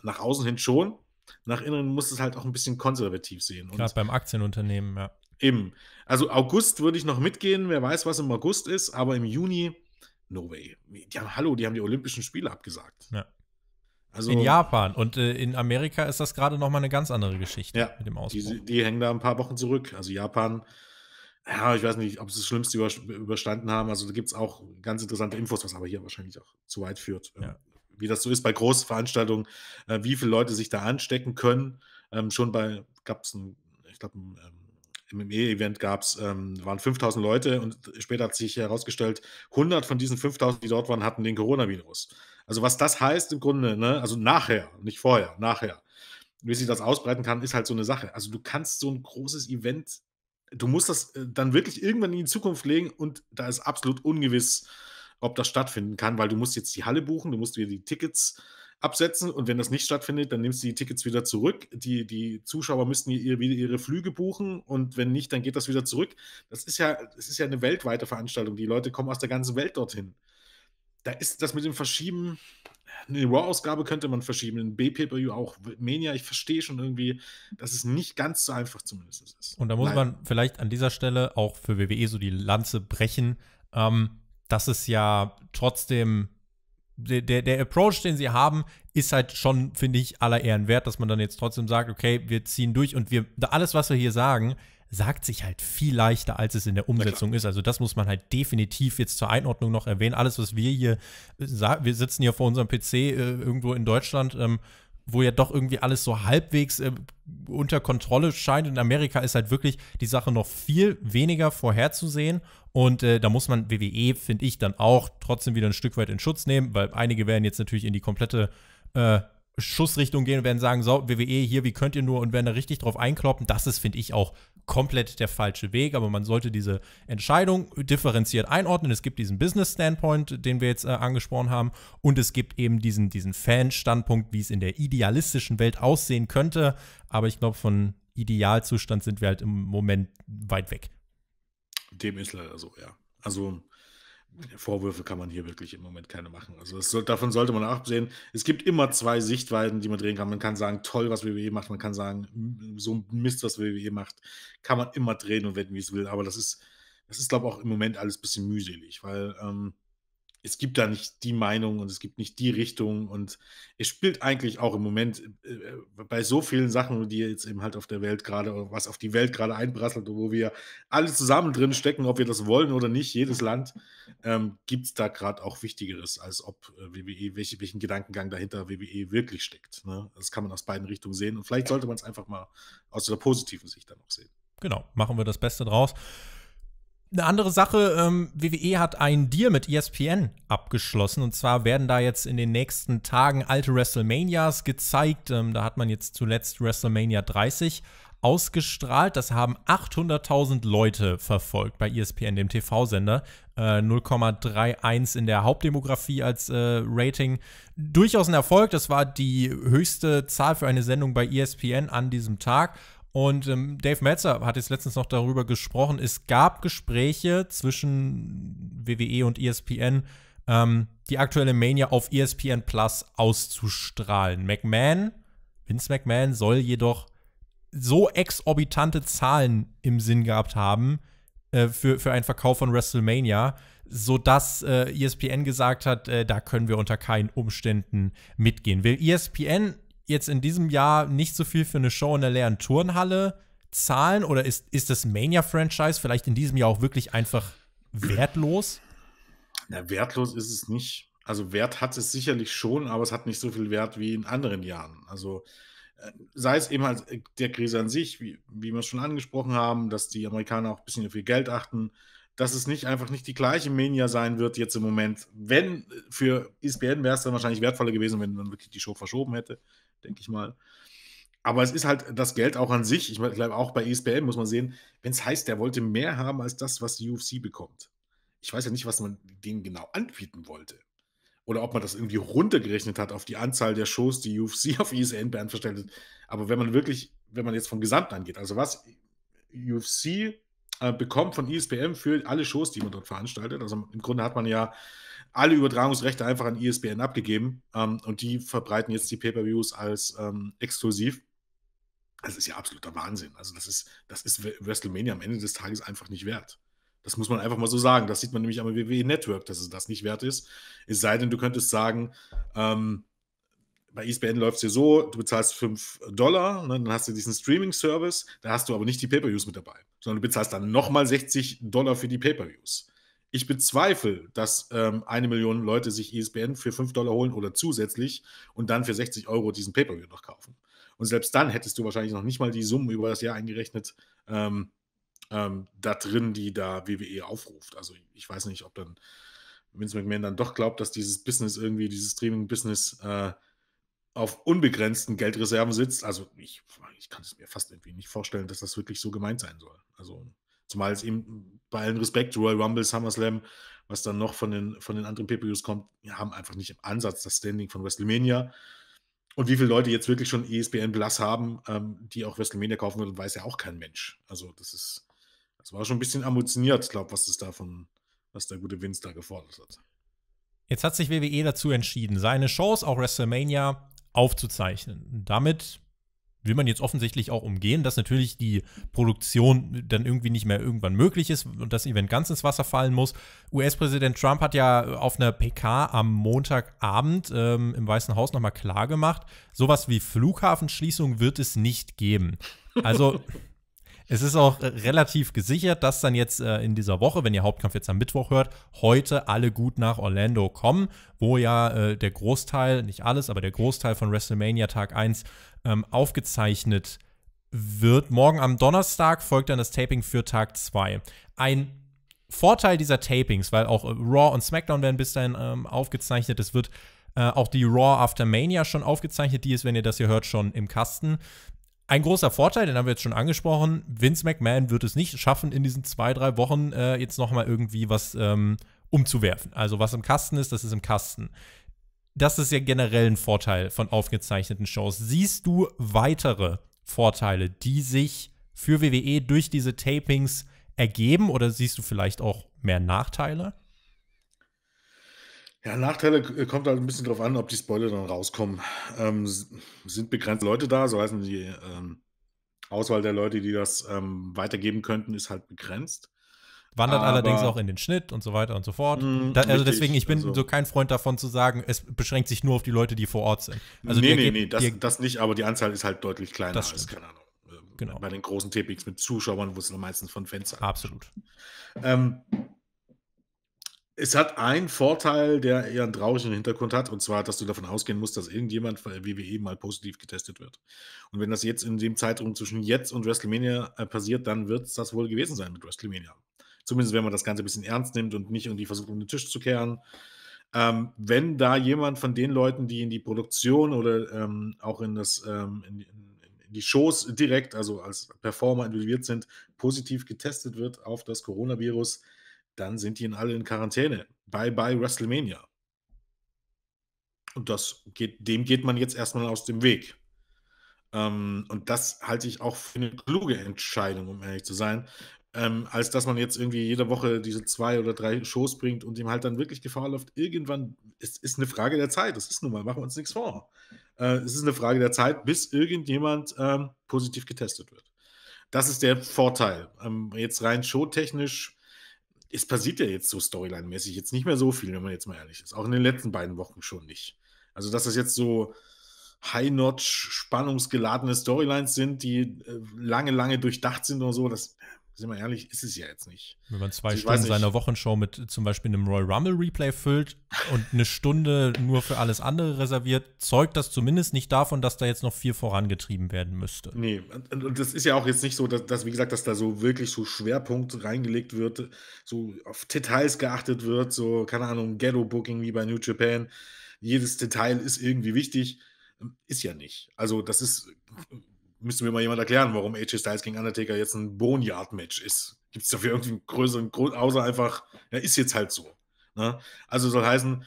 nach außen hin schon. Nach innen muss es halt auch ein bisschen konservativ sehen. Gerade beim Aktienunternehmen, ja. Eben. Also August würde ich noch mitgehen, wer weiß, was im August ist, aber im Juni, no way. Die haben, hallo, die haben die Olympischen Spiele abgesagt. Ja. Also, in Japan und äh, in Amerika ist das gerade nochmal eine ganz andere Geschichte ja, mit dem Ausbruch. Die, die, hängen da ein paar Wochen zurück. Also Japan, ja, ich weiß nicht, ob sie das Schlimmste über, überstanden haben. Also da gibt es auch ganz interessante Infos, was aber hier wahrscheinlich auch zu weit führt. Ähm, ja. Wie das so ist bei großen Veranstaltungen, äh, wie viele Leute sich da anstecken können. Ähm, schon bei, gab es einen, ich glaube, einen ähm, MMA-Event gab es, ähm, waren 5000 Leute und später hat sich herausgestellt, 100 von diesen 5000, die dort waren, hatten den Coronavirus. Also was das heißt im Grunde, ne? also nachher, nicht vorher, nachher, wie sich das ausbreiten kann, ist halt so eine Sache. Also du kannst so ein großes Event, du musst das äh, dann wirklich irgendwann in die Zukunft legen und da ist absolut ungewiss, ob das stattfinden kann, weil du musst jetzt die Halle buchen, du musst dir die Tickets absetzen. Und wenn das nicht stattfindet, dann nimmst du die Tickets wieder zurück. Die, die Zuschauer müssten ihr, wieder ihre Flüge buchen und wenn nicht, dann geht das wieder zurück. Das ist ja, das ist ja eine weltweite Veranstaltung. Die Leute kommen aus der ganzen Welt dorthin. Da ist das mit dem Verschieben. Eine Raw-Ausgabe könnte man verschieben, ein b BPPU auch. Mania, ich verstehe schon irgendwie, dass es nicht ganz so einfach zumindest ist. Und da muss Leider. man vielleicht an dieser Stelle auch für WWE so die Lanze brechen, ähm, dass es ja trotzdem der, der, Approach, den sie haben, ist halt schon, finde ich, aller Ehren wert, dass man dann jetzt trotzdem sagt, okay, wir ziehen durch und wir, alles, was wir hier sagen, sagt sich halt viel leichter, als es in der Umsetzung ist. Also das muss man halt definitiv jetzt zur Einordnung noch erwähnen. Alles, was wir hier äh, sagen, wir sitzen hier vor unserem PC äh, irgendwo in Deutschland ähm, wo ja doch irgendwie alles so halbwegs äh, unter Kontrolle scheint. In Amerika ist halt wirklich die Sache noch viel weniger vorherzusehen. Und äh, da muss man WWE, finde ich, dann auch trotzdem wieder ein Stück weit in Schutz nehmen, weil einige werden jetzt natürlich in die komplette äh, Schussrichtung gehen und werden sagen, so, WWE hier, wie könnt ihr nur und werden da richtig drauf einkloppen. Das ist, finde ich, auch komplett der falsche Weg, aber man sollte diese Entscheidung differenziert einordnen. Es gibt diesen Business-Standpoint, den wir jetzt äh, angesprochen haben, und es gibt eben diesen, diesen Fan-Standpunkt, wie es in der idealistischen Welt aussehen könnte. Aber ich glaube, von Idealzustand sind wir halt im Moment weit weg. Dem ist leider so, also, ja. Also Vorwürfe kann man hier wirklich im Moment keine machen. Also soll, davon sollte man absehen. Es gibt immer zwei Sichtweisen, die man drehen kann. Man kann sagen, toll, was WWE macht. Man kann sagen, so ein Mist, was WWE macht. Kann man immer drehen und wetten, wie es will. Aber das ist, das ist glaube ich, auch im Moment alles ein bisschen mühselig, weil ähm, es gibt da nicht die Meinung und es gibt nicht die Richtung und es spielt eigentlich auch im Moment äh, äh bei so vielen Sachen, die jetzt eben halt auf der Welt gerade was auf die Welt gerade einprasselt, wo wir alle zusammen drin stecken, ob wir das wollen oder nicht, jedes Land, ähm, gibt es da gerade auch Wichtigeres, als ob äh, WWE, welche, welchen Gedankengang dahinter WWE wirklich steckt. Ne? Das kann man aus beiden Richtungen sehen und vielleicht sollte man es einfach mal aus der positiven Sicht dann auch sehen. Genau, machen wir das Beste draus. Eine andere Sache, ähm, WWE hat einen Deal mit ESPN abgeschlossen. Und zwar werden da jetzt in den nächsten Tagen alte WrestleManias gezeigt. Ähm, da hat man jetzt zuletzt WrestleMania 30 ausgestrahlt. Das haben 800.000 Leute verfolgt bei ESPN, dem TV-Sender. Äh, 0,31 in der Hauptdemografie als äh, Rating. Durchaus ein Erfolg. Das war die höchste Zahl für eine Sendung bei ESPN an diesem Tag. Und ähm, Dave Metzer hat jetzt letztens noch darüber gesprochen, es gab Gespräche zwischen WWE und ESPN, ähm, die aktuelle Mania auf ESPN Plus auszustrahlen. McMahon, Vince McMahon soll jedoch so exorbitante Zahlen im Sinn gehabt haben äh, für, für einen Verkauf von WrestleMania, sodass äh, ESPN gesagt hat, äh, da können wir unter keinen Umständen mitgehen. Will ESPN jetzt in diesem Jahr nicht so viel für eine Show in der leeren Turnhalle zahlen? Oder ist, ist das Mania-Franchise vielleicht in diesem Jahr auch wirklich einfach wertlos? Na, wertlos ist es nicht. Also Wert hat es sicherlich schon, aber es hat nicht so viel Wert wie in anderen Jahren. Also äh, sei es eben halt der Krise an sich, wie, wie wir es schon angesprochen haben, dass die Amerikaner auch ein bisschen auf ihr Geld achten, dass es nicht einfach nicht die gleiche Mania sein wird jetzt im Moment. Wenn für ESPN wäre es dann wahrscheinlich wertvoller gewesen, wenn man wirklich die Show verschoben hätte, denke ich mal. Aber es ist halt das Geld auch an sich. Ich glaube, auch bei ESPN muss man sehen, wenn es heißt, der wollte mehr haben als das, was die UFC bekommt. Ich weiß ja nicht, was man denen genau anbieten wollte. Oder ob man das irgendwie runtergerechnet hat auf die Anzahl der Shows, die UFC auf ESPN beanverstellt. Aber wenn man wirklich, wenn man jetzt vom Gesamten angeht, also was UFC äh, bekommt von ISBN e für alle Shows, die man dort veranstaltet. Also im Grunde hat man ja alle Übertragungsrechte einfach an ISBN e abgegeben ähm, und die verbreiten jetzt die Pay-per-Views als ähm, exklusiv. Das ist ja absoluter Wahnsinn. Also das ist, das ist WrestleMania am Ende des Tages einfach nicht wert. Das muss man einfach mal so sagen. Das sieht man nämlich am WWE Network, dass es das nicht wert ist. Es sei denn, du könntest sagen, ähm, bei ESPN läuft es ja so, du bezahlst 5 Dollar, ne, dann hast du diesen Streaming-Service, da hast du aber nicht die Pay-Per-Views mit dabei, sondern du bezahlst dann nochmal 60 Dollar für die Pay-Per-Views. Ich bezweifle, dass ähm, eine Million Leute sich ESPN für 5 Dollar holen oder zusätzlich und dann für 60 Euro diesen Pay-Per-View noch kaufen. Und selbst dann hättest du wahrscheinlich noch nicht mal die Summen über das Jahr eingerechnet, ähm, ähm, da drin, die da WWE aufruft. Also ich weiß nicht, ob dann Vince McMahon dann doch glaubt, dass dieses Business irgendwie, dieses Streaming-Business äh, auf unbegrenzten Geldreserven sitzt. Also ich, ich kann es mir fast irgendwie nicht vorstellen, dass das wirklich so gemeint sein soll. Also zumal es eben bei allen Respekt, Royal Rumble, SummerSlam, was dann noch von den, von den anderen PPUs kommt, haben einfach nicht im Ansatz das Standing von WrestleMania. Und wie viele Leute jetzt wirklich schon ESPN Plus haben, ähm, die auch WrestleMania kaufen würden, weiß ja auch kein Mensch. Also das ist, das war schon ein bisschen ambitioniert, glaube was das davon, was der gute Vince da gefordert hat. Jetzt hat sich WWE dazu entschieden, seine Shows, auch WrestleMania, aufzuzeichnen. damit will man jetzt offensichtlich auch umgehen, dass natürlich die Produktion dann irgendwie nicht mehr irgendwann möglich ist und das Event ganz ins Wasser fallen muss. US-Präsident Trump hat ja auf einer PK am Montagabend ähm, im Weißen Haus nochmal klargemacht, sowas wie Flughafenschließung wird es nicht geben. Also Es ist auch äh, relativ gesichert, dass dann jetzt äh, in dieser Woche, wenn ihr Hauptkampf jetzt am Mittwoch hört, heute alle gut nach Orlando kommen, wo ja äh, der Großteil, nicht alles, aber der Großteil von WrestleMania Tag 1 ähm, aufgezeichnet wird. Morgen am Donnerstag folgt dann das Taping für Tag 2. Ein Vorteil dieser Tapings, weil auch äh, Raw und SmackDown werden bis dahin ähm, aufgezeichnet, es wird äh, auch die Raw After Mania schon aufgezeichnet. Die ist, wenn ihr das hier hört, schon im Kasten. Ein großer Vorteil, den haben wir jetzt schon angesprochen, Vince McMahon wird es nicht schaffen, in diesen zwei, drei Wochen äh, jetzt nochmal irgendwie was ähm, umzuwerfen. Also was im Kasten ist, das ist im Kasten. Das ist ja generell ein Vorteil von aufgezeichneten Shows. Siehst du weitere Vorteile, die sich für WWE durch diese Tapings ergeben oder siehst du vielleicht auch mehr Nachteile? Ja, Nachteile äh, kommt halt ein bisschen drauf an, ob die Spoiler dann rauskommen. Ähm, sind begrenzte Leute da, so heißen die ähm, Auswahl der Leute, die das ähm, weitergeben könnten, ist halt begrenzt. Wandert Aber, allerdings auch in den Schnitt und so weiter und so fort. Mh, da, also richtig, deswegen, ich bin also, so kein Freund davon zu sagen, es beschränkt sich nur auf die Leute, die vor Ort sind. Also nee, nee, nee, das, das, nicht, aber die Anzahl ist halt deutlich kleiner das als, keine Ahnung. Äh, genau. Bei den großen TPX mit Zuschauern, wo es meistens von Fans Absolut. Ähm, es hat einen Vorteil, der eher einen traurigen Hintergrund hat, und zwar, dass du davon ausgehen musst, dass irgendjemand bei WWE mal positiv getestet wird. Und wenn das jetzt in dem Zeitraum zwischen jetzt und WrestleMania äh, passiert, dann wird es das wohl gewesen sein mit WrestleMania. Zumindest wenn man das Ganze ein bisschen ernst nimmt und nicht irgendwie versucht, um den Tisch zu kehren. Ähm, wenn da jemand von den Leuten, die in die Produktion oder ähm, auch in das ähm, in, in die Shows direkt, also als Performer involviert sind, positiv getestet wird auf das Coronavirus, dann sind die alle in Quarantäne. Bye bye WrestleMania. Und das geht, dem geht man jetzt erstmal aus dem Weg. Ähm, und das halte ich auch für eine kluge Entscheidung, um ehrlich zu sein, ähm, als dass man jetzt irgendwie jede Woche diese zwei oder drei Shows bringt und ihm halt dann wirklich Gefahr läuft. Irgendwann es ist eine Frage der Zeit. Das ist nun mal, machen wir uns nichts vor. Äh, es ist eine Frage der Zeit, bis irgendjemand ähm, positiv getestet wird. Das ist der Vorteil. Ähm, jetzt rein showtechnisch es passiert ja jetzt so Storyline-mäßig jetzt nicht mehr so viel, wenn man jetzt mal ehrlich ist. Auch in den letzten beiden Wochen schon nicht. Also, dass das jetzt so High-Notch, spannungsgeladene Storylines sind, die äh, lange, lange durchdacht sind und so, das sind wir ehrlich, ist es ja jetzt nicht. Wenn man zwei also Stunden seiner Wochenshow mit zum Beispiel einem Royal Rumble Replay füllt und eine Stunde nur für alles andere reserviert, zeugt das zumindest nicht davon, dass da jetzt noch viel vorangetrieben werden müsste. Nee, und das ist ja auch jetzt nicht so, dass, dass wie gesagt, dass da so wirklich so Schwerpunkt reingelegt wird, so auf Details geachtet wird, so, keine Ahnung, Ghetto-Booking wie bei New Japan. Jedes Detail ist irgendwie wichtig. Ist ja nicht. Also, das ist müsste mir mal jemand erklären, warum AJ Styles gegen Undertaker jetzt ein Boneyard-Match ist. Gibt es dafür irgendwie einen größeren Grund, außer einfach, ja, ist jetzt halt so. Ne? Also soll heißen,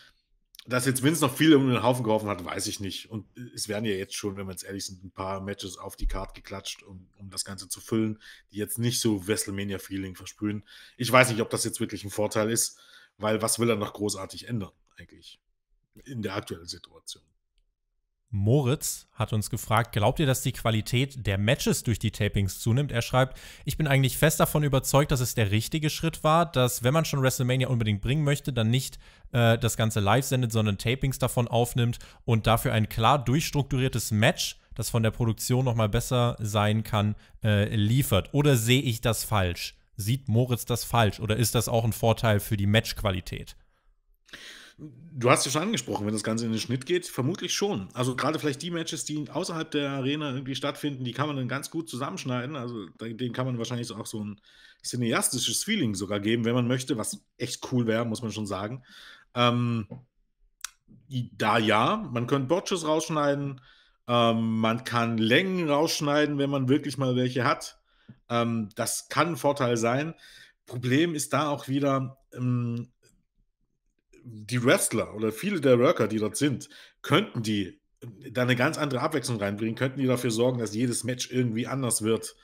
dass jetzt Vince noch viel um den Haufen geworfen hat, weiß ich nicht. Und es werden ja jetzt schon, wenn wir jetzt ehrlich sind, ein paar Matches auf die Karte geklatscht, um, um das Ganze zu füllen, die jetzt nicht so WrestleMania-Feeling versprühen. Ich weiß nicht, ob das jetzt wirklich ein Vorteil ist, weil was will er noch großartig ändern, eigentlich, in der aktuellen Situation? Moritz hat uns gefragt, glaubt ihr, dass die Qualität der Matches durch die Tapings zunimmt? Er schreibt, ich bin eigentlich fest davon überzeugt, dass es der richtige Schritt war, dass wenn man schon WrestleMania unbedingt bringen möchte, dann nicht äh, das Ganze live sendet, sondern Tapings davon aufnimmt und dafür ein klar durchstrukturiertes Match, das von der Produktion nochmal besser sein kann, äh, liefert. Oder sehe ich das falsch? Sieht Moritz das falsch? Oder ist das auch ein Vorteil für die Matchqualität? Du hast ja schon angesprochen, wenn das Ganze in den Schnitt geht, vermutlich schon. Also gerade vielleicht die Matches, die außerhalb der Arena irgendwie stattfinden, die kann man dann ganz gut zusammenschneiden. Also denen kann man wahrscheinlich auch so ein cineastisches Feeling sogar geben, wenn man möchte, was echt cool wäre, muss man schon sagen. Ähm, da ja, man könnte Botches rausschneiden, ähm, man kann Längen rausschneiden, wenn man wirklich mal welche hat. Ähm, das kann ein Vorteil sein. Problem ist da auch wieder, ähm, die Wrestler oder viele der Worker, die dort sind, könnten die äh, da eine ganz andere Abwechslung reinbringen, könnten die dafür sorgen, dass jedes Match irgendwie anders wird,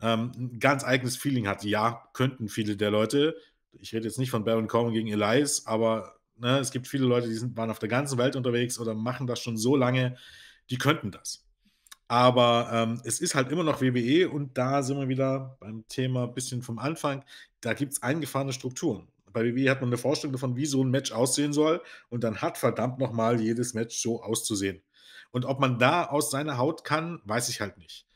ähm, ein ganz eigenes Feeling hat. Ja, könnten viele der Leute, ich rede jetzt nicht von Baron Corbin gegen Elias, aber ne, es gibt viele Leute, die sind, waren auf der ganzen Welt unterwegs oder machen das schon so lange, die könnten das. Aber ähm, es ist halt immer noch WWE und da sind wir wieder beim Thema bisschen vom Anfang. Da gibt es eingefahrene Strukturen bei WWE hat man eine Vorstellung davon, wie so ein Match aussehen soll. Und dann hat verdammt nochmal jedes Match so auszusehen. Und ob man da aus seiner Haut kann, weiß ich halt nicht.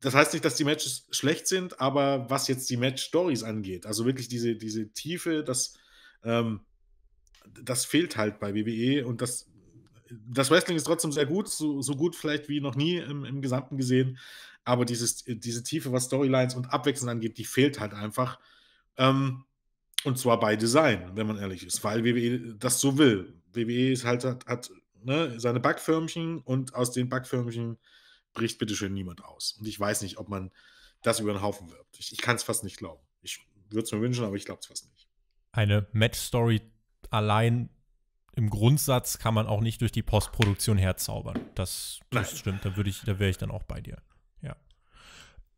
Das heißt nicht, dass die Matches schlecht sind, aber was jetzt die Match-Stories angeht, also wirklich diese, diese Tiefe, das, ähm, das fehlt halt bei WWE. Und das, das Wrestling ist trotzdem sehr gut, so, so gut vielleicht wie noch nie im, im Gesamten gesehen. Aber dieses, diese Tiefe, was Storylines und Abwechslung angeht, die fehlt halt einfach. Ähm, und zwar bei Design, wenn man ehrlich ist, weil WWE das so will. WWE ist halt, hat, hat ne, seine Backförmchen und aus den Backförmchen bricht bitteschön niemand aus. Und ich weiß nicht, ob man das über den Haufen wirbt. Ich, ich kann es fast nicht glauben. Ich würde es mir wünschen, aber ich glaube es fast nicht. Eine Match-Story allein im Grundsatz kann man auch nicht durch die Postproduktion herzaubern. Das, das stimmt, da, da wäre ich dann auch bei dir.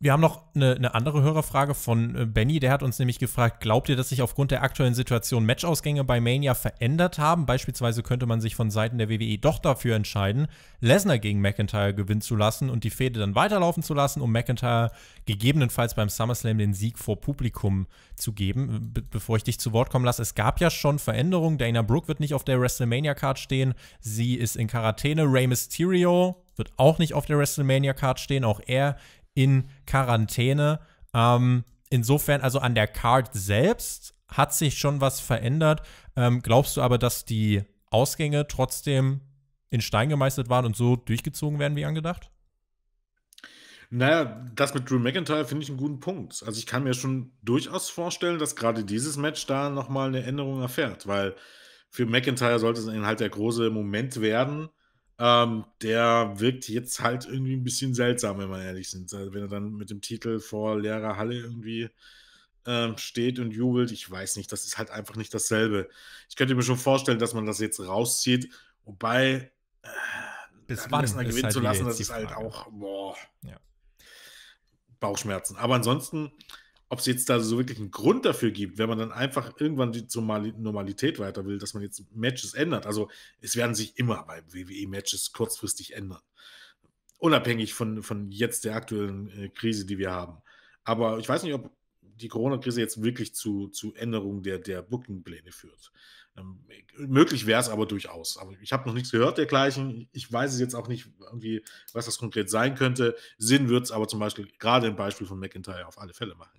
Wir haben noch eine, eine andere Hörerfrage von äh, Benny. Der hat uns nämlich gefragt: Glaubt ihr, dass sich aufgrund der aktuellen Situation Matchausgänge bei Mania verändert haben? Beispielsweise könnte man sich von Seiten der WWE doch dafür entscheiden, Lesnar gegen McIntyre gewinnen zu lassen und die Fäde dann weiterlaufen zu lassen, um McIntyre gegebenenfalls beim SummerSlam den Sieg vor Publikum zu geben. Be bevor ich dich zu Wort kommen lasse, es gab ja schon Veränderungen. Dana Brooke wird nicht auf der WrestleMania-Card stehen. Sie ist in Quarantäne. Rey Mysterio wird auch nicht auf der WrestleMania-Card stehen. Auch er in Quarantäne. Ähm, insofern, also an der Card selbst hat sich schon was verändert. Ähm, glaubst du aber, dass die Ausgänge trotzdem in Stein gemeißelt waren und so durchgezogen werden wie angedacht? Naja, das mit Drew McIntyre finde ich einen guten Punkt. Also ich kann mir schon durchaus vorstellen, dass gerade dieses Match da nochmal eine Änderung erfährt, weil für McIntyre sollte es halt der große Moment werden, ähm, der wirkt jetzt halt irgendwie ein bisschen seltsam, wenn wir ehrlich sind. Also wenn er dann mit dem Titel vor leerer Halle irgendwie ähm, steht und jubelt, ich weiß nicht, das ist halt einfach nicht dasselbe. Ich könnte mir schon vorstellen, dass man das jetzt rauszieht, wobei äh, bis wann gewinnen halt zu lassen, das ist halt auch boah, ja. Bauchschmerzen. Aber ansonsten ob es jetzt da so wirklich einen Grund dafür gibt, wenn man dann einfach irgendwann die zur Normalität weiter will, dass man jetzt Matches ändert. Also es werden sich immer bei WWE-Matches kurzfristig ändern. Unabhängig von, von jetzt der aktuellen äh, Krise, die wir haben. Aber ich weiß nicht, ob die Corona-Krise jetzt wirklich zu, zu Änderungen der, der Booking-Pläne führt. Ähm, möglich wäre es aber durchaus. Aber ich habe noch nichts gehört dergleichen. Ich weiß es jetzt auch nicht, irgendwie, was das konkret sein könnte. Sinn wird es aber zum Beispiel gerade im Beispiel von McIntyre auf alle Fälle machen.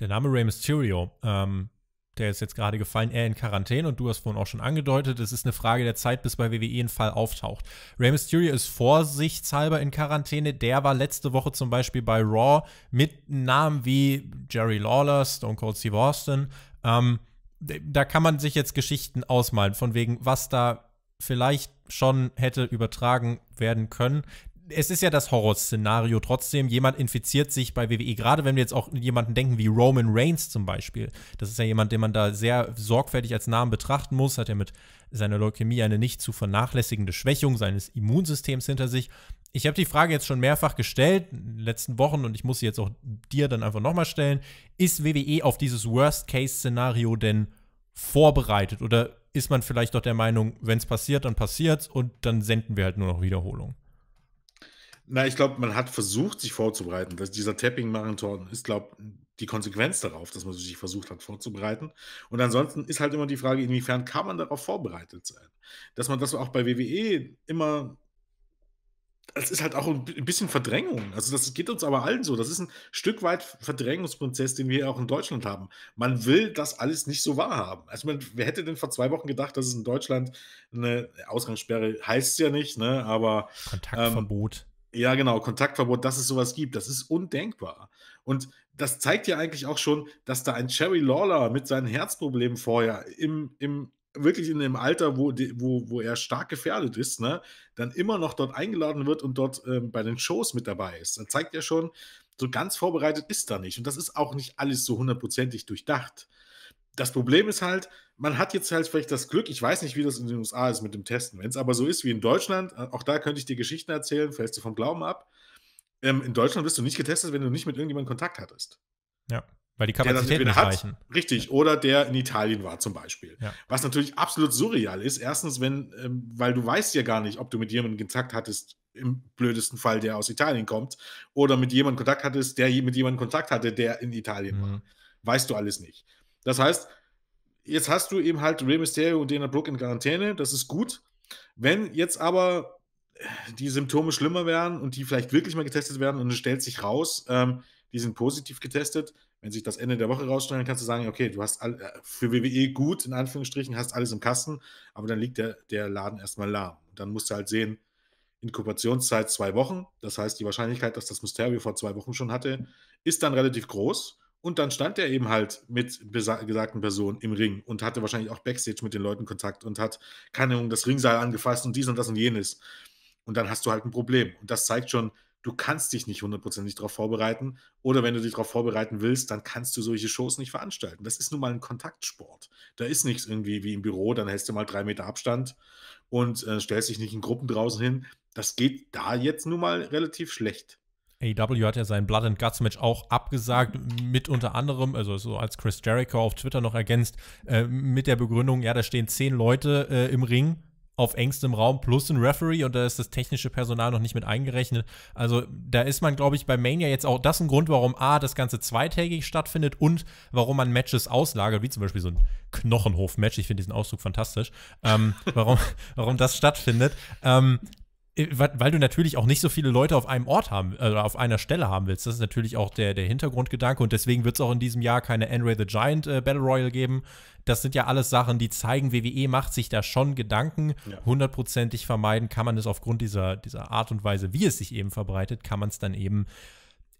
Der Name Rey Mysterio, ähm, der ist jetzt gerade gefallen, er in Quarantäne und du hast vorhin auch schon angedeutet, es ist eine Frage der Zeit, bis bei WWE ein Fall auftaucht. Rey Mysterio ist vorsichtshalber in Quarantäne, der war letzte Woche zum Beispiel bei Raw mit Namen wie Jerry Lawler, Stone Cold Steve Austin. Ähm, da kann man sich jetzt Geschichten ausmalen, von wegen, was da vielleicht schon hätte übertragen werden können es ist ja das Horrorszenario trotzdem, jemand infiziert sich bei WWE, gerade wenn wir jetzt auch jemanden denken wie Roman Reigns zum Beispiel. Das ist ja jemand, den man da sehr sorgfältig als Namen betrachten muss, hat ja mit seiner Leukämie eine nicht zu vernachlässigende Schwächung seines Immunsystems hinter sich. Ich habe die Frage jetzt schon mehrfach gestellt in den letzten Wochen und ich muss sie jetzt auch dir dann einfach nochmal stellen. Ist WWE auf dieses Worst-Case-Szenario denn vorbereitet oder ist man vielleicht doch der Meinung, wenn es passiert, dann passiert's und dann senden wir halt nur noch Wiederholungen? Na, ich glaube, man hat versucht, sich vorzubereiten. Das, dieser Tapping-Marathon ist, glaube die Konsequenz darauf, dass man sich versucht hat vorzubereiten. Und ansonsten ist halt immer die Frage, inwiefern kann man darauf vorbereitet sein? Dass man das auch bei WWE immer es ist halt auch ein bisschen Verdrängung. Also das geht uns aber allen so. Das ist ein Stück weit Verdrängungsprozess, den wir auch in Deutschland haben. Man will das alles nicht so wahrhaben. Also man, wer hätte denn vor zwei Wochen gedacht, dass es in Deutschland eine Ausgangssperre heißt ja nicht, ne? Aber Kontaktverbot. Ähm, ja, genau, Kontaktverbot, dass es sowas gibt, das ist undenkbar. Und das zeigt ja eigentlich auch schon, dass da ein Cherry Lawler mit seinen Herzproblemen vorher im, im wirklich in dem Alter, wo, wo, wo er stark gefährdet ist, ne, dann immer noch dort eingeladen wird und dort ähm, bei den Shows mit dabei ist. Das zeigt ja schon, so ganz vorbereitet ist da nicht. Und das ist auch nicht alles so hundertprozentig durchdacht das Problem ist halt, man hat jetzt halt vielleicht das Glück, ich weiß nicht, wie das in den USA ist mit dem Testen. Wenn es aber so ist wie in Deutschland, äh, auch da könnte ich dir Geschichten erzählen, fällst du vom Glauben ab. Ähm, in Deutschland wirst du nicht getestet, wenn du nicht mit irgendjemandem Kontakt hattest. Ja, weil die Kapazität nicht hat, reichen. Richtig, oder der in Italien war zum Beispiel. Ja. Was natürlich absolut surreal ist. Erstens, wenn, ähm, weil du weißt ja gar nicht, ob du mit jemandem Kontakt hattest, im blödesten Fall, der aus Italien kommt, oder mit jemandem Kontakt hattest, der mit jemandem Kontakt hatte, der in Italien mhm. war. Weißt du alles nicht. Das heißt, jetzt hast du eben halt Rey Mysterio und Dana Brooke in Quarantäne, das ist gut. Wenn jetzt aber äh, die Symptome schlimmer werden und die vielleicht wirklich mal getestet werden und es stellt sich raus, ähm, die sind positiv getestet, wenn sich das Ende der Woche rausstellt, kannst du sagen, okay, du hast all, äh, für WWE gut, in Anführungsstrichen, hast alles im Kasten, aber dann liegt der, der Laden erstmal lahm. Und dann musst du halt sehen, Inkubationszeit zwei Wochen, das heißt, die Wahrscheinlichkeit, dass das Mysterio vor zwei Wochen schon hatte, ist dann relativ groß. Und dann stand er eben halt mit gesagten Personen im Ring und hatte wahrscheinlich auch Backstage mit den Leuten Kontakt und hat, keine Ahnung, das Ringseil angefasst und dies und das und jenes. Und dann hast du halt ein Problem. Und das zeigt schon, du kannst dich nicht hundertprozentig darauf vorbereiten. Oder wenn du dich darauf vorbereiten willst, dann kannst du solche Shows nicht veranstalten. Das ist nun mal ein Kontaktsport. Da ist nichts irgendwie wie im Büro, dann hältst du mal drei Meter Abstand und äh, stellst dich nicht in Gruppen draußen hin. Das geht da jetzt nun mal relativ schlecht. AW hat ja sein Blood and Guts Match auch abgesagt, mit unter anderem, also so als Chris Jericho auf Twitter noch ergänzt, äh, mit der Begründung, ja, da stehen zehn Leute äh, im Ring auf engstem Raum plus ein Referee und da ist das technische Personal noch nicht mit eingerechnet. Also da ist man, glaube ich, bei Mania jetzt auch das ein Grund, warum A, das Ganze zweitägig stattfindet und warum man Matches auslagert, wie zum Beispiel so ein Knochenhof-Match, ich finde diesen Ausdruck fantastisch, ähm, warum, warum das stattfindet. Ähm, äh, weil du natürlich auch nicht so viele Leute auf einem Ort haben, äh, auf einer Stelle haben willst. Das ist natürlich auch der, der Hintergrundgedanke und deswegen wird es auch in diesem Jahr keine Andre the Giant äh, Battle Royale geben. Das sind ja alles Sachen, die zeigen, WWE macht sich da schon Gedanken. Ja. Hundertprozentig vermeiden kann man es aufgrund dieser, dieser Art und Weise, wie es sich eben verbreitet, kann man es dann eben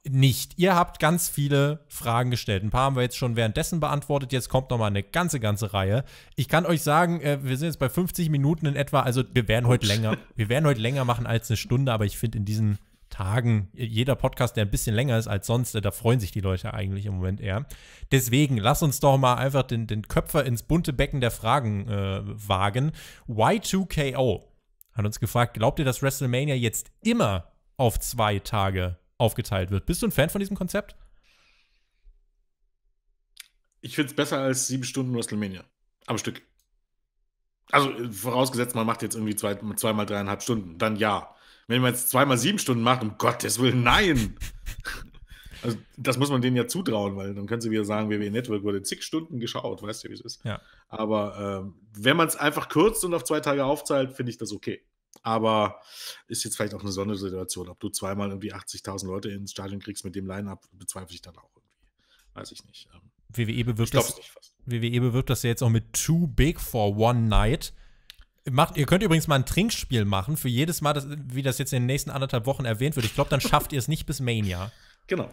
nicht. Ihr habt ganz viele Fragen gestellt. Ein paar haben wir jetzt schon währenddessen beantwortet. Jetzt kommt noch mal eine ganze, ganze Reihe. Ich kann euch sagen, äh, wir sind jetzt bei 50 Minuten in etwa. Also wir werden heute länger, wir werden heute länger machen als eine Stunde. Aber ich finde in diesen Tagen, jeder Podcast, der ein bisschen länger ist als sonst, äh, da freuen sich die Leute eigentlich im Moment eher. Deswegen, lass uns doch mal einfach den, den Köpfer ins bunte Becken der Fragen äh, wagen. Y2KO hat uns gefragt, glaubt ihr, dass WrestleMania jetzt immer auf zwei Tage aufgeteilt wird. Bist du ein Fan von diesem Konzept? Ich finde es besser als sieben Stunden WrestleMania. Am Stück. Also äh, vorausgesetzt, man macht jetzt irgendwie zwei, zweimal dreieinhalb Stunden, dann ja. Wenn man jetzt zweimal sieben Stunden macht, um Gottes Willen, nein! also, das muss man denen ja zutrauen, weil dann können sie wieder sagen, WWE Network wurde zig Stunden geschaut, weißt du, wie es ist. Ja. Aber ähm, wenn man es einfach kürzt und auf zwei Tage aufzahlt, finde ich das okay. Aber ist jetzt vielleicht auch eine Sondersituation. Ob du zweimal irgendwie 80.000 Leute ins Stadion kriegst mit dem Line-Up, bezweifle ich dann auch irgendwie. Weiß ich nicht. Ähm. WWE bewirbt, das, nicht WWE bewirbt das ja jetzt auch mit Too Big for One Night. Macht, ihr könnt übrigens mal ein Trinkspiel machen für jedes Mal, das, wie das jetzt in den nächsten anderthalb Wochen erwähnt wird. Ich glaube, dann schafft ihr es nicht bis Mania. Genau.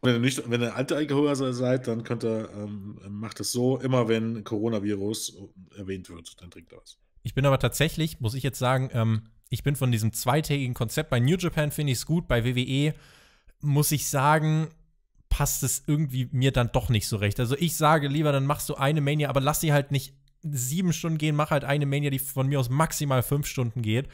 Wenn ihr, nicht, wenn ihr alte Alkoholiker seid, dann könnt ihr, ähm, macht es so, immer wenn Coronavirus erwähnt wird, dann trinkt ihr was. Ich bin aber tatsächlich, muss ich jetzt sagen, ähm, ich bin von diesem zweitägigen Konzept bei New Japan finde ich es gut, bei WWE muss ich sagen, passt es irgendwie mir dann doch nicht so recht. Also ich sage lieber, dann machst du eine Mania, aber lass sie halt nicht sieben Stunden gehen, mach halt eine Mania, die von mir aus maximal fünf Stunden geht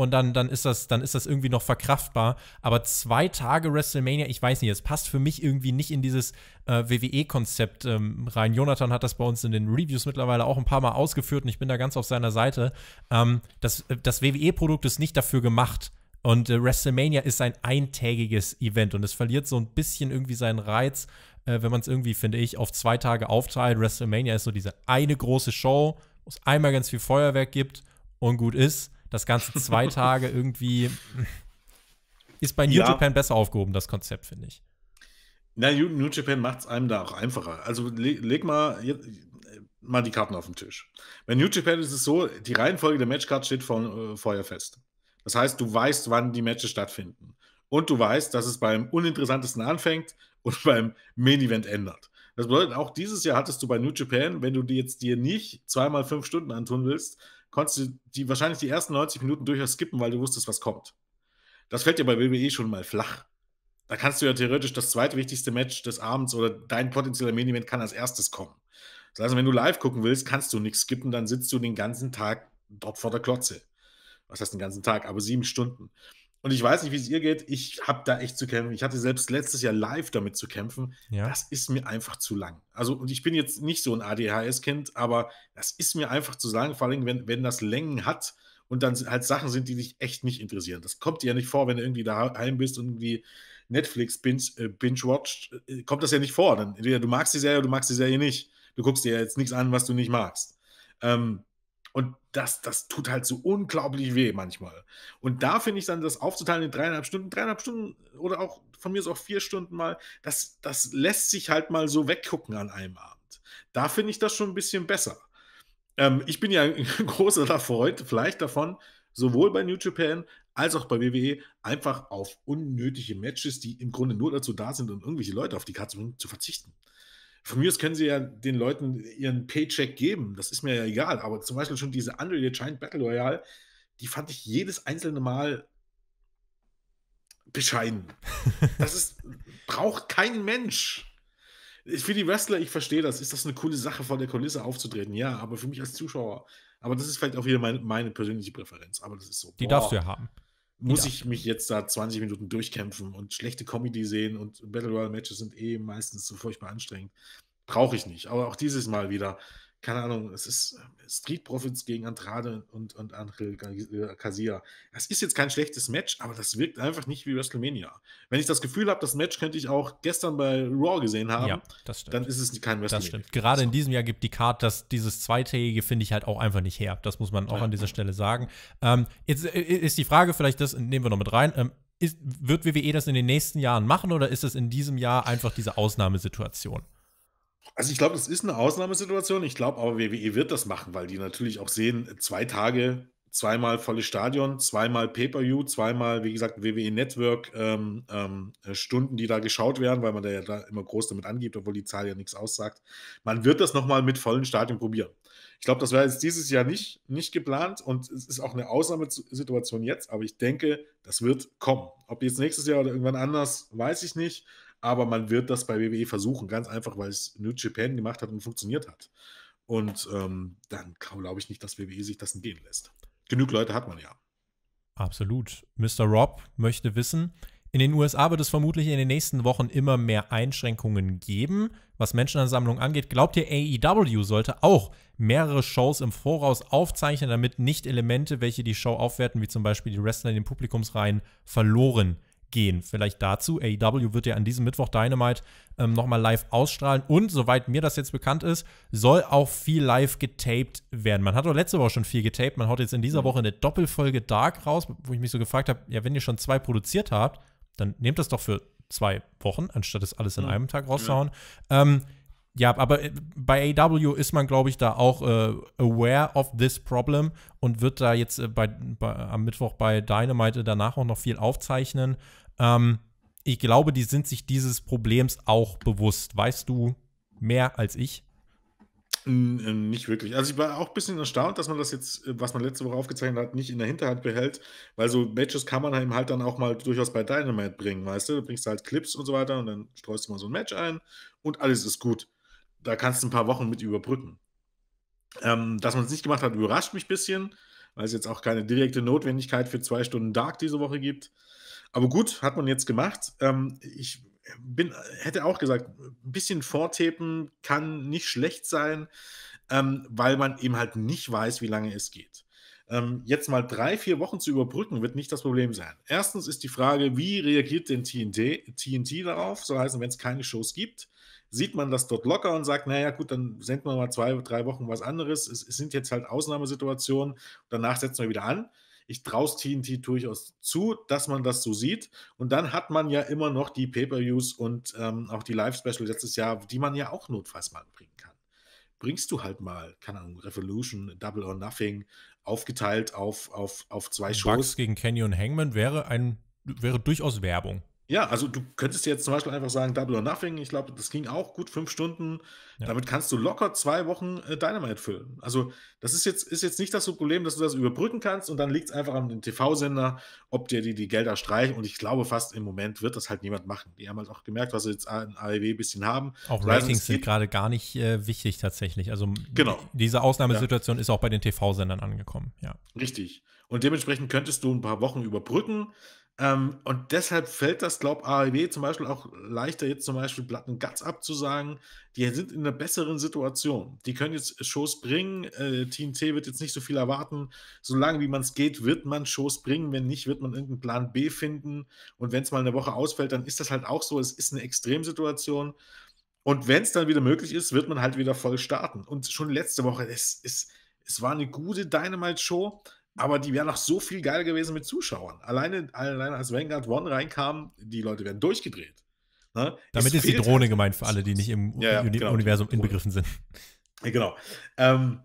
und dann, dann, ist das, dann ist das irgendwie noch verkraftbar. Aber zwei Tage WrestleMania, ich weiß nicht, es passt für mich irgendwie nicht in dieses äh, WWE-Konzept ähm, rein. Jonathan hat das bei uns in den Reviews mittlerweile auch ein paar Mal ausgeführt und ich bin da ganz auf seiner Seite. Ähm, das, äh, das WWE-Produkt ist nicht dafür gemacht, und äh, WrestleMania ist ein eintägiges Event und es verliert so ein bisschen irgendwie seinen Reiz, äh, wenn man es irgendwie, finde ich, auf zwei Tage aufteilt. WrestleMania ist so diese eine große Show, wo es einmal ganz viel Feuerwerk gibt und gut ist das Ganze zwei Tage irgendwie ist bei New ja. Japan besser aufgehoben, das Konzept, finde ich. Na, New Japan macht es einem da auch einfacher. Also leg, leg mal, mal die Karten auf den Tisch. Bei New Japan ist es so, die Reihenfolge der Matchcard steht vor, äh, vorher fest. Das heißt, du weißt, wann die Matches stattfinden. Und du weißt, dass es beim uninteressantesten anfängt und beim Main Event ändert. Das bedeutet, auch dieses Jahr hattest du bei New Japan, wenn du dir jetzt dir nicht zweimal fünf Stunden antun willst, konntest du die, wahrscheinlich die ersten 90 Minuten durchaus skippen, weil du wusstest, was kommt. Das fällt dir bei WWE schon mal flach. Da kannst du ja theoretisch das zweitwichtigste Match des Abends oder dein potenzieller Main Event kann als erstes kommen. Das heißt, wenn du live gucken willst, kannst du nichts skippen, dann sitzt du den ganzen Tag dort vor der Klotze. Was heißt den ganzen Tag? Aber sieben Stunden. Und ich weiß nicht, wie es ihr geht. Ich habe da echt zu kämpfen. Ich hatte selbst letztes Jahr live damit zu kämpfen. Ja. Das ist mir einfach zu lang. Also, und ich bin jetzt nicht so ein ADHS-Kind, aber das ist mir einfach zu lang, vor allem, wenn, wenn das Längen hat und dann halt Sachen sind, die dich echt nicht interessieren. Das kommt dir ja nicht vor, wenn du irgendwie daheim bist und irgendwie Netflix äh, binge-watcht, binge äh, kommt das ja nicht vor. Dann entweder du magst die Serie oder du magst die Serie nicht. Du guckst dir ja jetzt nichts an, was du nicht magst. Ähm, und das, das tut halt so unglaublich weh manchmal. Und da finde ich dann, das aufzuteilen in dreieinhalb Stunden, dreieinhalb Stunden oder auch von mir ist auch vier Stunden mal, das, das lässt sich halt mal so weggucken an einem Abend. Da finde ich das schon ein bisschen besser. Ähm, ich bin ja ein großer Freund, vielleicht davon, sowohl bei New Japan als auch bei WWE, einfach auf unnötige Matches, die im Grunde nur dazu da sind, um irgendwelche Leute auf die Karte zu verzichten. Von mir aus können sie ja den Leuten ihren Paycheck geben, das ist mir ja egal, aber zum Beispiel schon diese Unreal Giant Battle Royale, die fand ich jedes einzelne Mal bescheiden. Das ist, braucht kein Mensch. Für die Wrestler, ich verstehe das, ist das eine coole Sache, vor der Kulisse aufzutreten, ja, aber für mich als Zuschauer, aber das ist vielleicht auch wieder meine, meine persönliche Präferenz, aber das ist so. Die boah. darfst du ja haben muss ja. ich mich jetzt da 20 Minuten durchkämpfen und schlechte Comedy sehen und Battle Royale Matches sind eh meistens so furchtbar anstrengend. Brauche ich nicht. Aber auch dieses Mal wieder keine Ahnung, es ist äh, Street Profits gegen Andrade und, und Angel äh, Casilla. Das ist jetzt kein schlechtes Match, aber das wirkt einfach nicht wie WrestleMania. Wenn ich das Gefühl habe, das Match könnte ich auch gestern bei Raw gesehen haben, ja, dann ist es kein WrestleMania. Das stimmt. Gerade in diesem Jahr gibt die Card, dass dieses Zweitägige finde ich halt auch einfach nicht her. Das muss man auch ja. an dieser Stelle sagen. Ähm, jetzt äh, ist die Frage, vielleicht das nehmen wir noch mit rein. Ähm, ist, wird WWE das in den nächsten Jahren machen oder ist es in diesem Jahr einfach diese Ausnahmesituation? Also ich glaube, das ist eine Ausnahmesituation. Ich glaube aber, WWE wird das machen, weil die natürlich auch sehen, zwei Tage, zweimal volles Stadion, zweimal Pay-Per-View, zweimal, wie gesagt, WWE Network ähm, ähm, äh, Stunden, die da geschaut werden, weil man da ja da immer groß damit angibt, obwohl die Zahl ja nichts aussagt. Man wird das nochmal mit vollen Stadion probieren. Ich glaube, das wäre jetzt dieses Jahr nicht, nicht geplant und es ist auch eine Ausnahmesituation jetzt, aber ich denke, das wird kommen. Ob jetzt nächstes Jahr oder irgendwann anders, weiß ich nicht aber man wird das bei WWE versuchen, ganz einfach, weil es New Japan gemacht hat und funktioniert hat. Und ähm, dann glaube ich nicht, dass WWE sich das entgehen lässt. Genug Leute hat man ja. Absolut. Mr. Rob möchte wissen, in den USA wird es vermutlich in den nächsten Wochen immer mehr Einschränkungen geben, was Menschenansammlungen angeht. Glaubt ihr, AEW sollte auch mehrere Shows im Voraus aufzeichnen, damit nicht Elemente, welche die Show aufwerten, wie zum Beispiel die Wrestler in den Publikumsreihen, verloren werden? gehen. Vielleicht dazu. AEW wird ja an diesem Mittwoch Dynamite ähm, nochmal live ausstrahlen und soweit mir das jetzt bekannt ist, soll auch viel live getaped werden. Man hat doch letzte Woche schon viel getaped. Man haut jetzt in dieser mhm. Woche eine Doppelfolge Dark raus, wo ich mich so gefragt habe, ja, wenn ihr schon zwei produziert habt, dann nehmt das doch für zwei Wochen, anstatt das alles in mhm. einem Tag rauszuhauen. Ja. Ähm, ja, aber äh, bei AW ist man, glaube ich, da auch äh, aware of this problem und wird da jetzt äh, bei, bei, am Mittwoch bei Dynamite danach auch noch viel aufzeichnen. Ähm, ich glaube, die sind sich dieses Problems auch bewusst. Weißt du mehr als ich? Äh, nicht wirklich. Also ich war auch ein bisschen erstaunt, dass man das jetzt, äh, was man letzte Woche aufgezeichnet hat, nicht in der Hinterhand behält, weil so Matches kann man eben halt dann auch mal durchaus bei Dynamite bringen, weißt du? Du bringst halt Clips und so weiter und dann streust du mal so ein Match ein und alles ist gut. Da kannst du ein paar Wochen mit überbrücken. Ähm, dass man es nicht gemacht hat, überrascht mich ein bisschen, weil es jetzt auch keine direkte Notwendigkeit für zwei Stunden Dark diese Woche gibt. Aber gut, hat man jetzt gemacht. Ähm, ich bin, hätte auch gesagt, ein bisschen vortapen kann nicht schlecht sein, ähm, weil man eben halt nicht weiß, wie lange es geht. Ähm, jetzt mal drei, vier Wochen zu überbrücken, wird nicht das Problem sein. Erstens ist die Frage, wie reagiert denn TNT, TNT darauf? Soll heißen, wenn es keine Shows gibt, sieht man das dort locker und sagt, naja gut, dann senden wir mal zwei, drei Wochen was anderes. Es, es sind jetzt halt Ausnahmesituationen, danach setzen wir wieder an. Ich traue TNT durchaus zu, dass man das so sieht. Und dann hat man ja immer noch die Pay-Per-Views und ähm, auch die Live-Special letztes Jahr, die man ja auch notfalls mal bringen kann. Bringst du halt mal, keine Ahnung, Revolution, Double or Nothing, aufgeteilt auf, auf, auf zwei Bugs Shows. Bugs gegen Kenny und Hangman wäre ein wäre durchaus Werbung. Ja, also du könntest jetzt zum Beispiel einfach sagen, Double or Nothing, ich glaube, das ging auch gut, fünf Stunden. Ja. Damit kannst du locker zwei Wochen äh, Dynamite füllen. Also das ist jetzt, ist jetzt nicht das Problem, dass du das überbrücken kannst und dann liegt es einfach an den TV-Sender, ob dir die, die Gelder streichen. Und ich glaube fast im Moment wird das halt niemand machen. Die haben halt auch gemerkt, was sie jetzt an AEW ein bisschen haben. Auch Ratings Leistungs sind gerade gar nicht äh, wichtig tatsächlich. Also genau. diese Ausnahmesituation ja. ist auch bei den TV-Sendern angekommen. Ja. Richtig. Und dementsprechend könntest du ein paar Wochen überbrücken ähm, und deshalb fällt das, glaube ich, AEW zum Beispiel auch leichter, jetzt zum Beispiel Platten Guts abzusagen. Die sind in einer besseren Situation. Die können jetzt äh, Shows bringen. Äh, Team wird jetzt nicht so viel erwarten. Solange wie man es geht, wird man Shows bringen. Wenn nicht, wird man irgendeinen Plan B finden. Und wenn es mal eine Woche ausfällt, dann ist das halt auch so. Es ist eine Extremsituation. Und wenn es dann wieder möglich ist, wird man halt wieder voll starten. Und schon letzte Woche, es, es, es war eine gute Dynamite-Show, aber die wäre noch so viel geiler gewesen mit Zuschauern. Alleine, alleine als Vanguard One reinkam, die Leute werden durchgedreht. Ne? Damit es ist die Drohne halt gemeint für alle, die nicht im ja, ja, Uni genau, Universum inbegriffen sind. Genau. Ähm,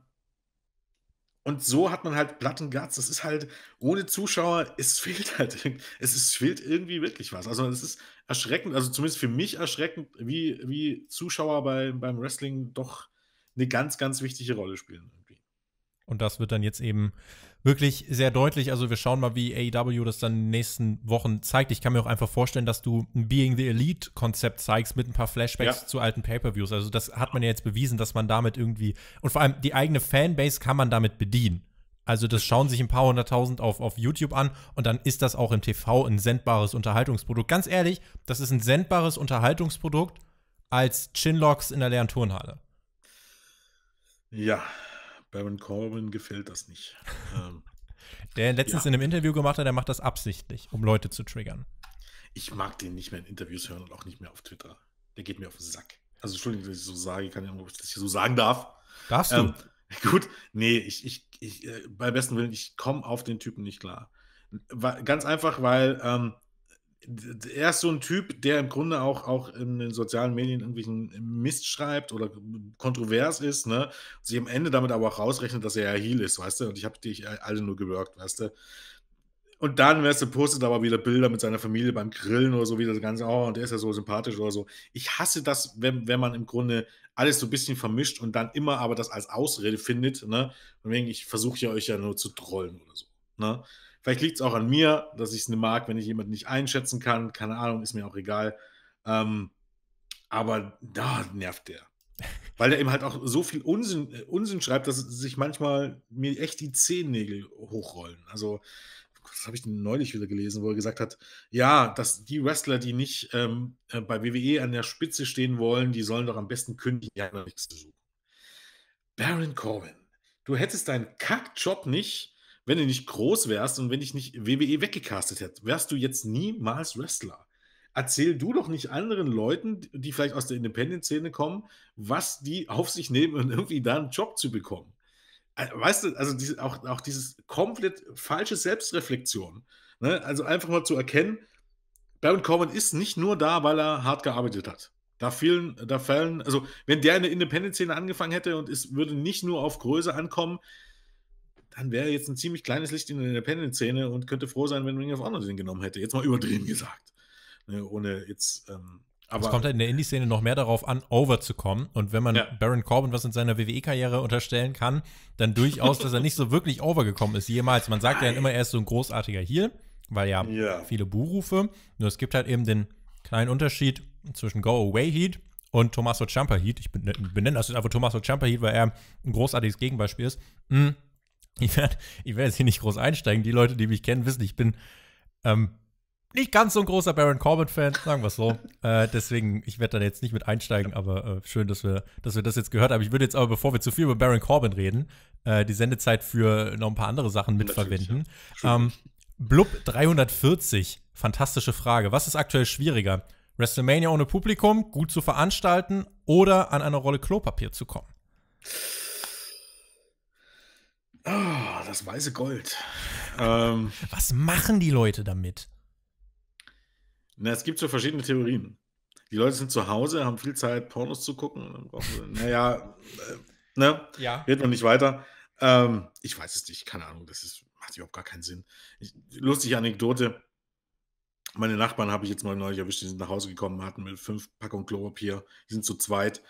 und so hat man halt platten Guts. Das ist halt, ohne Zuschauer, es fehlt halt, es ist, fehlt irgendwie wirklich was. Also es ist erschreckend, also zumindest für mich erschreckend, wie, wie Zuschauer bei, beim Wrestling doch eine ganz, ganz wichtige Rolle spielen. Irgendwie. Und das wird dann jetzt eben wirklich sehr deutlich. Also wir schauen mal, wie AEW das dann in den nächsten Wochen zeigt. Ich kann mir auch einfach vorstellen, dass du ein Being the Elite-Konzept zeigst mit ein paar Flashbacks ja. zu alten Pay-Per-Views. Also das hat man ja jetzt bewiesen, dass man damit irgendwie und vor allem die eigene Fanbase kann man damit bedienen. Also das schauen sich ein paar hunderttausend auf, auf YouTube an und dann ist das auch im TV ein sendbares Unterhaltungsprodukt. Ganz ehrlich, das ist ein sendbares Unterhaltungsprodukt als Chinlocks in der leeren Turnhalle. Ja, Baron Corbin gefällt das nicht. Ähm, der letztens ja. in einem Interview gemacht hat, der macht das absichtlich, um Leute zu triggern. Ich mag den nicht mehr in Interviews hören und auch nicht mehr auf Twitter. Der geht mir auf den Sack. Also Entschuldigung, dass ich so sage, kann ich nicht, ob ich das so sagen darf. Darfst du? Ähm, gut, nee, ich, ich, ich äh, bei besten Willen, ich komme auf den Typen nicht klar. ganz einfach, weil ähm, er ist so ein Typ, der im Grunde auch, auch in den sozialen Medien irgendwelchen Mist schreibt oder kontrovers ist, ne? Sich am Ende damit aber auch rausrechnet, dass er ja Heal ist, weißt du? Und ich habe dich alle nur gewirkt, weißt du? Und dann, weißt du, postet aber wieder Bilder mit seiner Familie beim Grillen oder so, wie das Ganze, oh, und der ist ja so sympathisch oder so. Ich hasse das, wenn, wenn man im Grunde alles so ein bisschen vermischt und dann immer aber das als Ausrede findet, ne? Und wegen, ich versuche ja euch ja nur zu trollen oder so, ne? Vielleicht liegt es auch an mir, dass ich es nicht ne mag, wenn ich jemanden nicht einschätzen kann. Keine Ahnung, ist mir auch egal. Ähm, aber da nervt der. Weil der eben halt auch so viel Unsinn, äh, Unsinn schreibt, dass sich manchmal mir echt die Zehennägel hochrollen. Also, das habe ich neulich wieder gelesen, wo er gesagt hat, ja, dass die Wrestler, die nicht ähm, äh, bei WWE an der Spitze stehen wollen, die sollen doch am besten kündigen, ja, nichts zu suchen. Baron Corbin, du hättest deinen Kackjob nicht wenn du nicht groß wärst und wenn ich nicht WWE weggecastet hätte, wärst du jetzt niemals Wrestler. Erzähl du doch nicht anderen Leuten, die vielleicht aus der Independent-Szene kommen, was die auf sich nehmen, um irgendwie da einen Job zu bekommen. Äh, weißt du, also diese, auch, auch dieses komplett falsche Selbstreflexion. Ne? Also einfach mal zu erkennen, Baron Corbin ist nicht nur da, weil er hart gearbeitet hat. Da fehlen, da fallen, also wenn der in der Independent-Szene angefangen hätte und es würde nicht nur auf Größe ankommen, dann wäre jetzt ein ziemlich kleines Licht in der Independent-Szene und könnte froh sein, wenn Ring of Honor den genommen hätte. Jetzt mal überdrehen gesagt. Ne, ohne jetzt. Ähm, aber es kommt halt in der Indie-Szene noch mehr darauf an, overzukommen. Und wenn man ja. Baron Corbin was in seiner WWE-Karriere unterstellen kann, dann durchaus, dass er nicht so wirklich overgekommen ist jemals. Man sagt Nein. ja dann immer, er ist so ein großartiger Heal, weil ja, ja. viele Buhrufe. Nur es gibt halt eben den kleinen Unterschied zwischen Go-Away-Heat und Tommaso Ciampa Heat. Ich benenne das also jetzt einfach Tommaso Ciampa Heat, weil er ein großartiges Gegenbeispiel ist. Mhm ich werde ich werd jetzt hier nicht groß einsteigen. Die Leute, die mich kennen, wissen, ich bin ähm, nicht ganz so ein großer Baron Corbin-Fan, sagen wir es so. äh, deswegen, ich werde da jetzt nicht mit einsteigen, aber äh, schön, dass wir, dass wir das jetzt gehört haben. Ich würde jetzt aber, bevor wir zu viel über Baron Corbin reden, äh, die Sendezeit für noch ein paar andere Sachen mitverwenden. Ja. Ähm, Blub 340, fantastische Frage. Was ist aktuell schwieriger? WrestleMania ohne Publikum, gut zu veranstalten oder an eine Rolle Klopapier zu kommen? oh, das weiße Gold. Ähm, Was machen die Leute damit? Na, es gibt so verschiedene Theorien. Die Leute sind zu Hause, haben viel Zeit, Pornos zu gucken. naja, äh, ne? Ja. Geht noch nicht weiter. Ähm, ich weiß es nicht, keine Ahnung, das ist, macht überhaupt gar keinen Sinn. Ich, lustige Anekdote. Meine Nachbarn habe ich jetzt mal neulich erwischt, die sind nach Hause gekommen, hatten mit fünf Packungen Klopapier, die sind zu zweit.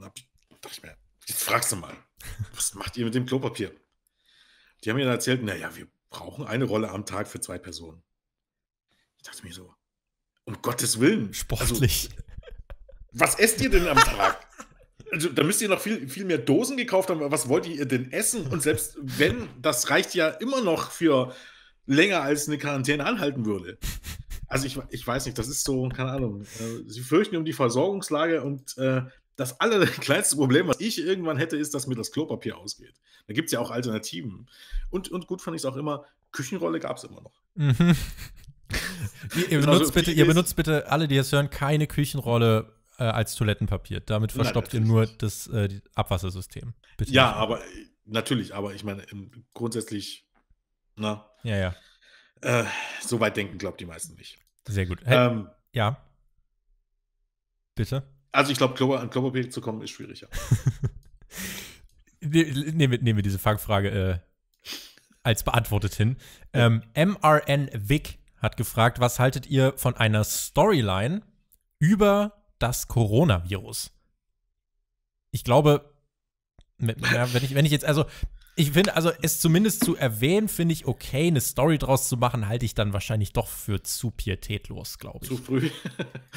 Hab, dachte ich mir, jetzt fragst du mal, was macht ihr mit dem Klopapier? Die haben mir dann erzählt, naja, wir brauchen eine Rolle am Tag für zwei Personen. Ich dachte mir so, um Gottes Willen. Also Sportlich. Also, was esst ihr denn am Tag? Also, da müsst ihr noch viel, viel mehr Dosen gekauft haben. Was wollt ihr denn essen? Und selbst wenn, das reicht ja immer noch für länger als eine Quarantäne anhalten würde. Also ich, ich weiß nicht, das ist so, keine Ahnung. Äh, sie fürchten um die Versorgungslage und äh, das allerkleinste Problem, was ich irgendwann hätte, ist, dass mir das Klopapier ausgeht. Da gibt es ja auch Alternativen. Und, und gut fand ich es auch immer, Küchenrolle gab es immer noch. Mhm. ihr, also benutzt also, bitte, ihr benutzt bitte, alle, die es hören, keine Küchenrolle äh, als Toilettenpapier. Damit verstopft Nein, ihr nur das äh, Abwassersystem. Bitte ja, aber äh, natürlich, aber ich meine, ähm, grundsätzlich, na. Ja, ja. Äh, so weit denken, glaubt die meisten nicht. Sehr gut. Hey, ähm, ja. Bitte? Also ich glaube, Klo an Klopapier zu kommen, ist schwieriger. Ne, nehmen, wir, nehmen wir diese Fangfrage äh, als beantwortet hin. Ähm, MRN Vic hat gefragt, was haltet ihr von einer Storyline über das Coronavirus? Ich glaube, mit, ja, wenn, ich, wenn ich jetzt, also ich finde, also es zumindest zu erwähnen, finde ich okay. Eine Story draus zu machen, halte ich dann wahrscheinlich doch für zu pietätlos, glaube ich. Zu früh.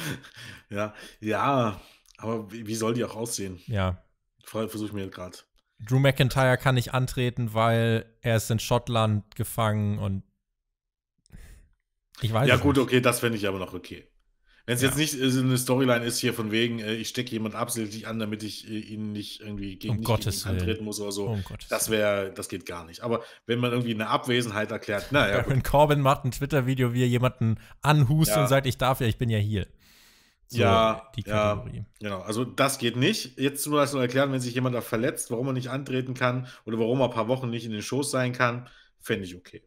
ja, ja, aber wie soll die auch aussehen? Ja. Versuche ich mir gerade. Drew McIntyre kann nicht antreten, weil er ist in Schottland gefangen und ich weiß Ja, gut, nicht. okay, das fände ich aber noch okay. Wenn es ja. jetzt nicht äh, so eine Storyline ist hier von wegen, äh, ich stecke jemand absichtlich an, damit ich äh, ihn nicht irgendwie gegen, um nicht gegen antreten muss oder so, um das wäre, das geht gar nicht. Aber wenn man irgendwie eine Abwesenheit erklärt, naja. Baron Corbin macht ein Twitter-Video, wie er jemanden anhust ja. und sagt, ich darf ja, ich bin ja hier. So, ja, die Kategorie. Ja, genau. Also das geht nicht. Jetzt nur das nur erklären, wenn sich jemand da verletzt, warum er nicht antreten kann oder warum er ein paar Wochen nicht in den Shows sein kann, fände ich okay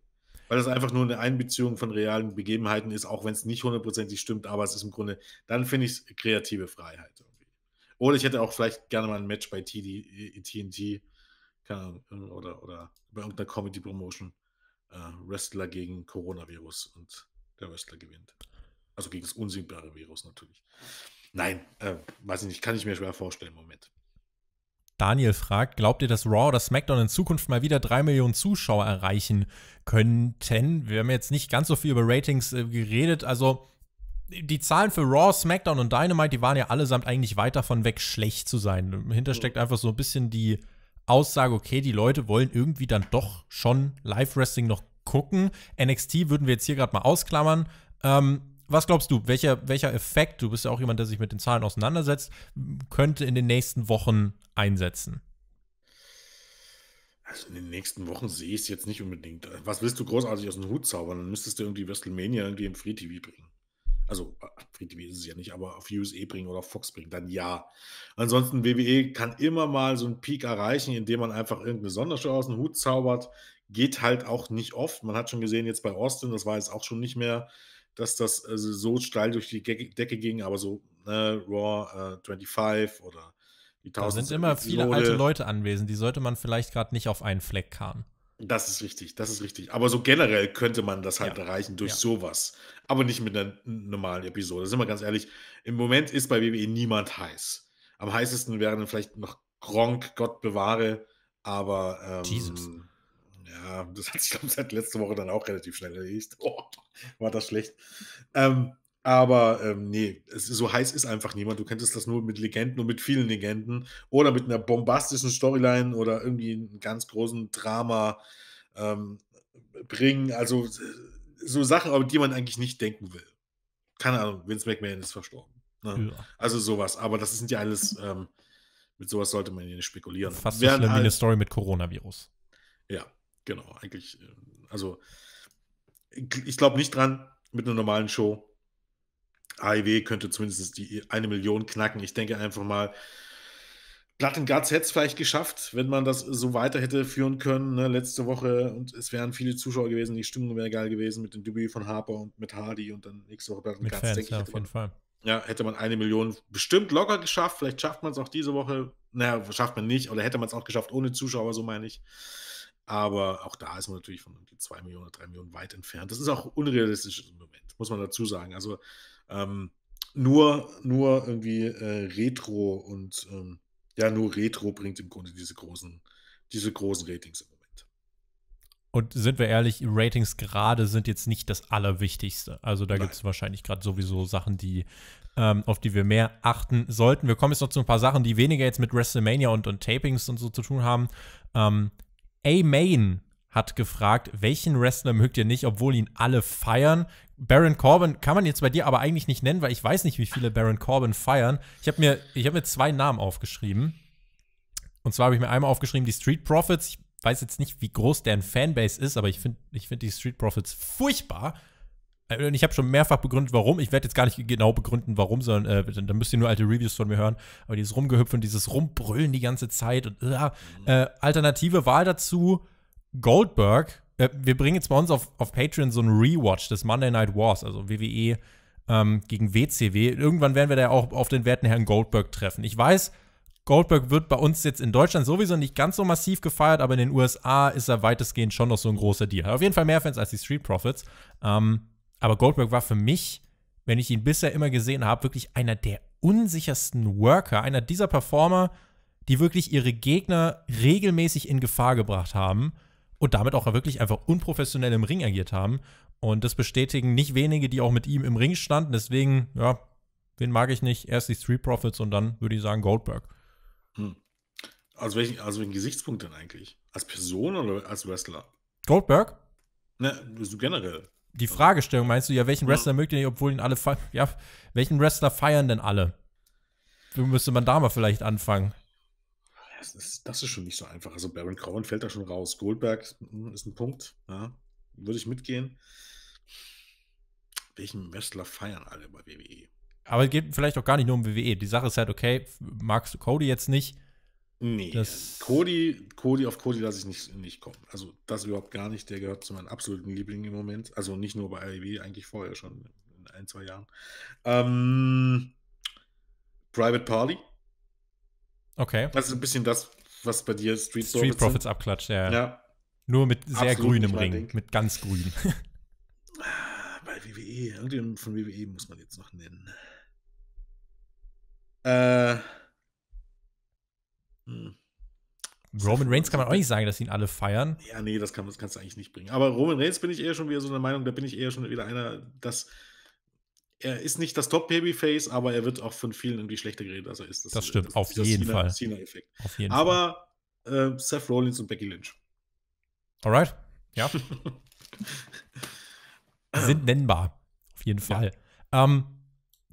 weil das einfach nur eine Einbeziehung von realen Begebenheiten ist, auch wenn es nicht hundertprozentig stimmt, aber es ist im Grunde, dann finde ich es kreative Freiheit irgendwie. Oder ich hätte auch vielleicht gerne mal ein Match bei TD, TNT, äh, keine Ahnung, äh, oder, oder bei irgendeiner Comedy-Promotion. Uh, Wrestler gegen Coronavirus und der Wrestler gewinnt. Also gegen das unsinkbare Virus natürlich. Nein, äh, weiß ich nicht, kann ich mir schwer vorstellen Moment. Daniel fragt, glaubt ihr, dass Raw oder SmackDown in Zukunft mal wieder drei Millionen Zuschauer erreichen könnten? Wir haben jetzt nicht ganz so viel über Ratings äh, geredet, also die Zahlen für Raw, SmackDown und Dynamite, die waren ja allesamt eigentlich weit davon weg, schlecht zu sein. Dahinter steckt mhm. einfach so ein bisschen die Aussage, okay, die Leute wollen irgendwie dann doch schon Live-Wrestling noch gucken. NXT würden wir jetzt hier gerade mal ausklammern. Ähm, was glaubst du, welcher, welcher Effekt, du bist ja auch jemand, der sich mit den Zahlen auseinandersetzt, könnte in den nächsten Wochen einsetzen? Also in den nächsten Wochen sehe ich es jetzt nicht unbedingt. Was willst du großartig aus dem Hut zaubern? Dann müsstest du irgendwie WrestleMania irgendwie im Free TV bringen. Also, äh, Free TV ist es ja nicht, aber auf USA bringen oder Fox bringen, dann ja. Ansonsten, WWE kann immer mal so einen Peak erreichen, indem man einfach irgendeine Sondershow aus dem Hut zaubert. Geht halt auch nicht oft. Man hat schon gesehen, jetzt bei Austin, das war jetzt auch schon nicht mehr dass das also so steil durch die Decke ging, aber so ne, Raw äh, 25 oder die 1000. Da sind immer viele alte Leute anwesend, die sollte man vielleicht gerade nicht auf einen Fleck kamen. Das ist richtig, das ist richtig. Aber so generell könnte man das halt ja. erreichen durch ja. sowas. Aber nicht mit einer normalen Episode. Sind wir ganz ehrlich, im Moment ist bei WWE niemand heiß. Am heißesten wären vielleicht noch Gronk, Gott bewahre, aber. Ähm, Jesus. Ja, das hat sich, glaube ich, seit letzter Woche dann auch relativ schnell erledigt. Oh, war das schlecht. Ähm, aber ähm, nee, es, so heiß ist einfach niemand. Du könntest das nur mit Legenden und mit vielen Legenden oder mit einer bombastischen Storyline oder irgendwie einem ganz großen Drama ähm, bringen. Also äh, so Sachen, auf die man eigentlich nicht denken will. Keine Ahnung, Vince McMahon ist verstorben. Ne? Ja. Also sowas. Aber das sind ja alles, ähm, mit sowas sollte man ja nicht spekulieren. Fast so schlimm wie eine halt Story mit Coronavirus. Ja, Genau, eigentlich, äh, also ich glaube nicht dran mit einer normalen Show. AEW könnte zumindest die eine Million knacken. Ich denke einfach mal, Platten Guts hätte es vielleicht geschafft, wenn man das so weiter hätte führen können, ne, letzte Woche. Und es wären viele Zuschauer gewesen, die Stimmung wäre geil gewesen mit dem Debüt von Harper und mit Hardy und dann nächste Woche Platten Guts. ja, auf jeden man, Fall. Ja, hätte man eine Million bestimmt locker geschafft. Vielleicht schafft man es auch diese Woche. Naja, schafft man nicht. Oder hätte man es auch geschafft ohne Zuschauer, so meine ich. Aber auch da ist man natürlich von die 2 Millionen oder 3 Millionen weit entfernt. Das ist auch unrealistisch im Moment, muss man dazu sagen. Also ähm, nur, nur irgendwie äh, Retro und ähm, ja, nur Retro bringt im Grunde diese großen, diese großen Ratings im Moment. Und sind wir ehrlich, Ratings gerade sind jetzt nicht das Allerwichtigste. Also da gibt es wahrscheinlich gerade sowieso Sachen, die, ähm, auf die wir mehr achten sollten. Wir kommen jetzt noch zu ein paar Sachen, die weniger jetzt mit WrestleMania und, und Tapings und so zu tun haben. Ähm, A-Main hat gefragt, welchen Wrestler mögt ihr nicht, obwohl ihn alle feiern? Baron Corbin kann man jetzt bei dir aber eigentlich nicht nennen, weil ich weiß nicht, wie viele Baron Corbin feiern. Ich habe mir, hab mir zwei Namen aufgeschrieben. Und zwar habe ich mir einmal aufgeschrieben, die Street Profits. Ich weiß jetzt nicht, wie groß deren Fanbase ist, aber ich finde ich find die Street Profits furchtbar. Äh, und ich habe schon mehrfach begründet, warum. Ich werde jetzt gar nicht genau begründen, warum, sondern äh, dann, dann, müsst ihr nur alte Reviews von mir hören. Aber dieses Rumgehüpfen, dieses Rumbrüllen die ganze Zeit und äh, mhm. äh, alternative Wahl dazu Goldberg. Äh, wir bringen jetzt bei uns auf, auf Patreon so ein Rewatch des Monday Night Wars, also WWE ähm, gegen WCW. Irgendwann werden wir da auch auf den werten Herrn Goldberg treffen. Ich weiß, Goldberg wird bei uns jetzt in Deutschland sowieso nicht ganz so massiv gefeiert, aber in den USA ist er weitestgehend schon noch so ein großer Deal. Auf jeden Fall mehr Fans als die Street Profits. Ähm, aber Goldberg war für mich, wenn ich ihn bisher immer gesehen habe, wirklich einer der unsichersten Worker, einer dieser Performer, die wirklich ihre Gegner regelmäßig in Gefahr gebracht haben und damit auch wirklich einfach unprofessionell im Ring agiert haben. Und das bestätigen nicht wenige, die auch mit ihm im Ring standen. Deswegen, ja, wen mag ich nicht? Erst die Street Profits und dann würde ich sagen Goldberg. Hm. Aus also welchen, aus also welchen Gesichtspunkt denn eigentlich? Als Person oder als Wrestler? Goldberg? Ne, so generell die Fragestellung meinst du, ja, welchen Wrestler mögt ihr nicht, obwohl ihn alle feiern? ja, welchen Wrestler feiern denn alle? Müsste man da mal vielleicht anfangen. Das ist, das ist schon nicht so einfach. Also Baron Cowan fällt da schon raus. Goldberg hm, ist ein Punkt. Ja. Würde ich mitgehen. Welchen Wrestler feiern alle bei WWE? Aber es geht vielleicht auch gar nicht nur um WWE. Die Sache ist halt, okay, magst du Cody jetzt nicht, Nee, das Cody, Cody auf Cody lasse ich nicht, nicht kommen. Also das überhaupt gar nicht. Der gehört zu meinen absoluten Lieblingen im Moment. Also nicht nur bei AEW, eigentlich vorher schon in ein, zwei Jahren. Ähm, Private Party. Okay. Das ist ein bisschen das, was bei dir Street, Street Profits, abklatscht, ja. ja. Nur mit sehr grünem Ring, Ding. mit ganz grün. Ah, bei WWE, irgendjemand von WWE muss man jetzt noch nennen. Äh hm. Roman Reigns kann man auch nicht sagen, dass ihn alle feiern. Ja, nee, das, kann, das kannst du eigentlich nicht bringen. Aber Roman Reigns bin ich eher schon wieder so eine Meinung, da bin ich eher schon wieder einer, dass er ist nicht das Top-Babyface, aber er wird auch von vielen irgendwie schlechter geredet, als er ist. Das, das stimmt, das, auf, das jeden Cena, Cena auf, jeden aber, Fall. aber äh, Seth Rollins und Becky Lynch. Alright, ja. Sind nennbar, auf jeden Fall. Ja. Ähm,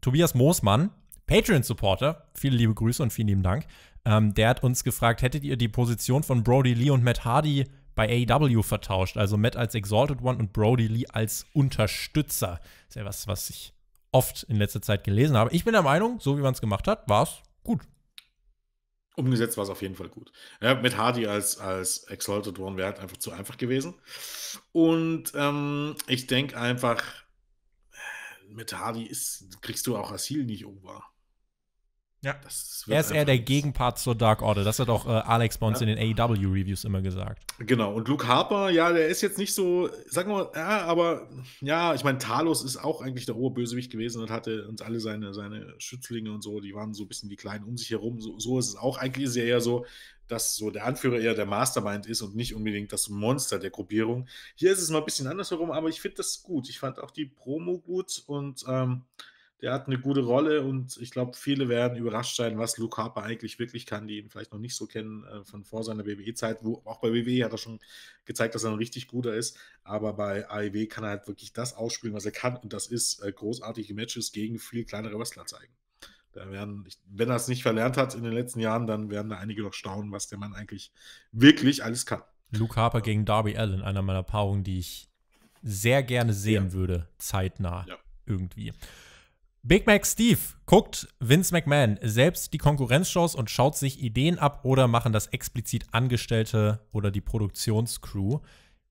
Tobias Moosmann, Patreon-Supporter, viele liebe Grüße und vielen lieben Dank, ähm, der hat uns gefragt, hättet ihr die Position von Brody Lee und Matt Hardy bei AEW vertauscht? Also Matt als Exalted One und Brody Lee als Unterstützer. Das ist ja was, was ich oft in letzter Zeit gelesen habe. Ich bin der Meinung, so wie man es gemacht hat, war es gut. Umgesetzt war es auf jeden Fall gut. Ja, mit Hardy als, als Exalted One wäre halt einfach zu einfach gewesen. Und ähm, ich denke einfach, äh, mit Hardy ist, kriegst du auch Asyl nicht um ja. er ist eher der Gegenpart zur Dark Order. Das hat auch äh, Alex bei ja. in den AEW-Reviews immer gesagt. Genau. Und Luke Harper, ja, der ist jetzt nicht so, sagen wir mal, ja, aber ja, ich meine, Talos ist auch eigentlich der hohe Bösewicht gewesen und hatte uns alle seine, seine Schützlinge und so, die waren so ein bisschen die Kleinen um sich herum. So, so ist es auch. Eigentlich ist es ja eher so, dass so der Anführer eher der Mastermind ist und nicht unbedingt das Monster der Gruppierung. Hier ist es mal ein bisschen andersherum, aber ich finde das gut. Ich fand auch die Promo gut und ähm, der hat eine gute Rolle und ich glaube, viele werden überrascht sein, was Luke Harper eigentlich wirklich kann, die ihn vielleicht noch nicht so kennen äh, von vor seiner WWE-Zeit, auch bei WWE hat er schon gezeigt, dass er ein richtig guter ist, aber bei AEW kann er halt wirklich das ausspielen, was er kann und das ist äh, großartige Matches gegen viel kleinere Wrestler zeigen. Da werden, wenn er es nicht verlernt hat in den letzten Jahren, dann werden da einige doch staunen, was der Mann eigentlich wirklich alles kann. Luke Harper gegen Darby Allen, einer meiner Paarungen, die ich sehr gerne sehen ja. würde, zeitnah ja. irgendwie. Big Mac Steve guckt Vince McMahon selbst die Konkurrenzshows und schaut sich Ideen ab oder machen das explizit Angestellte oder die Produktionscrew.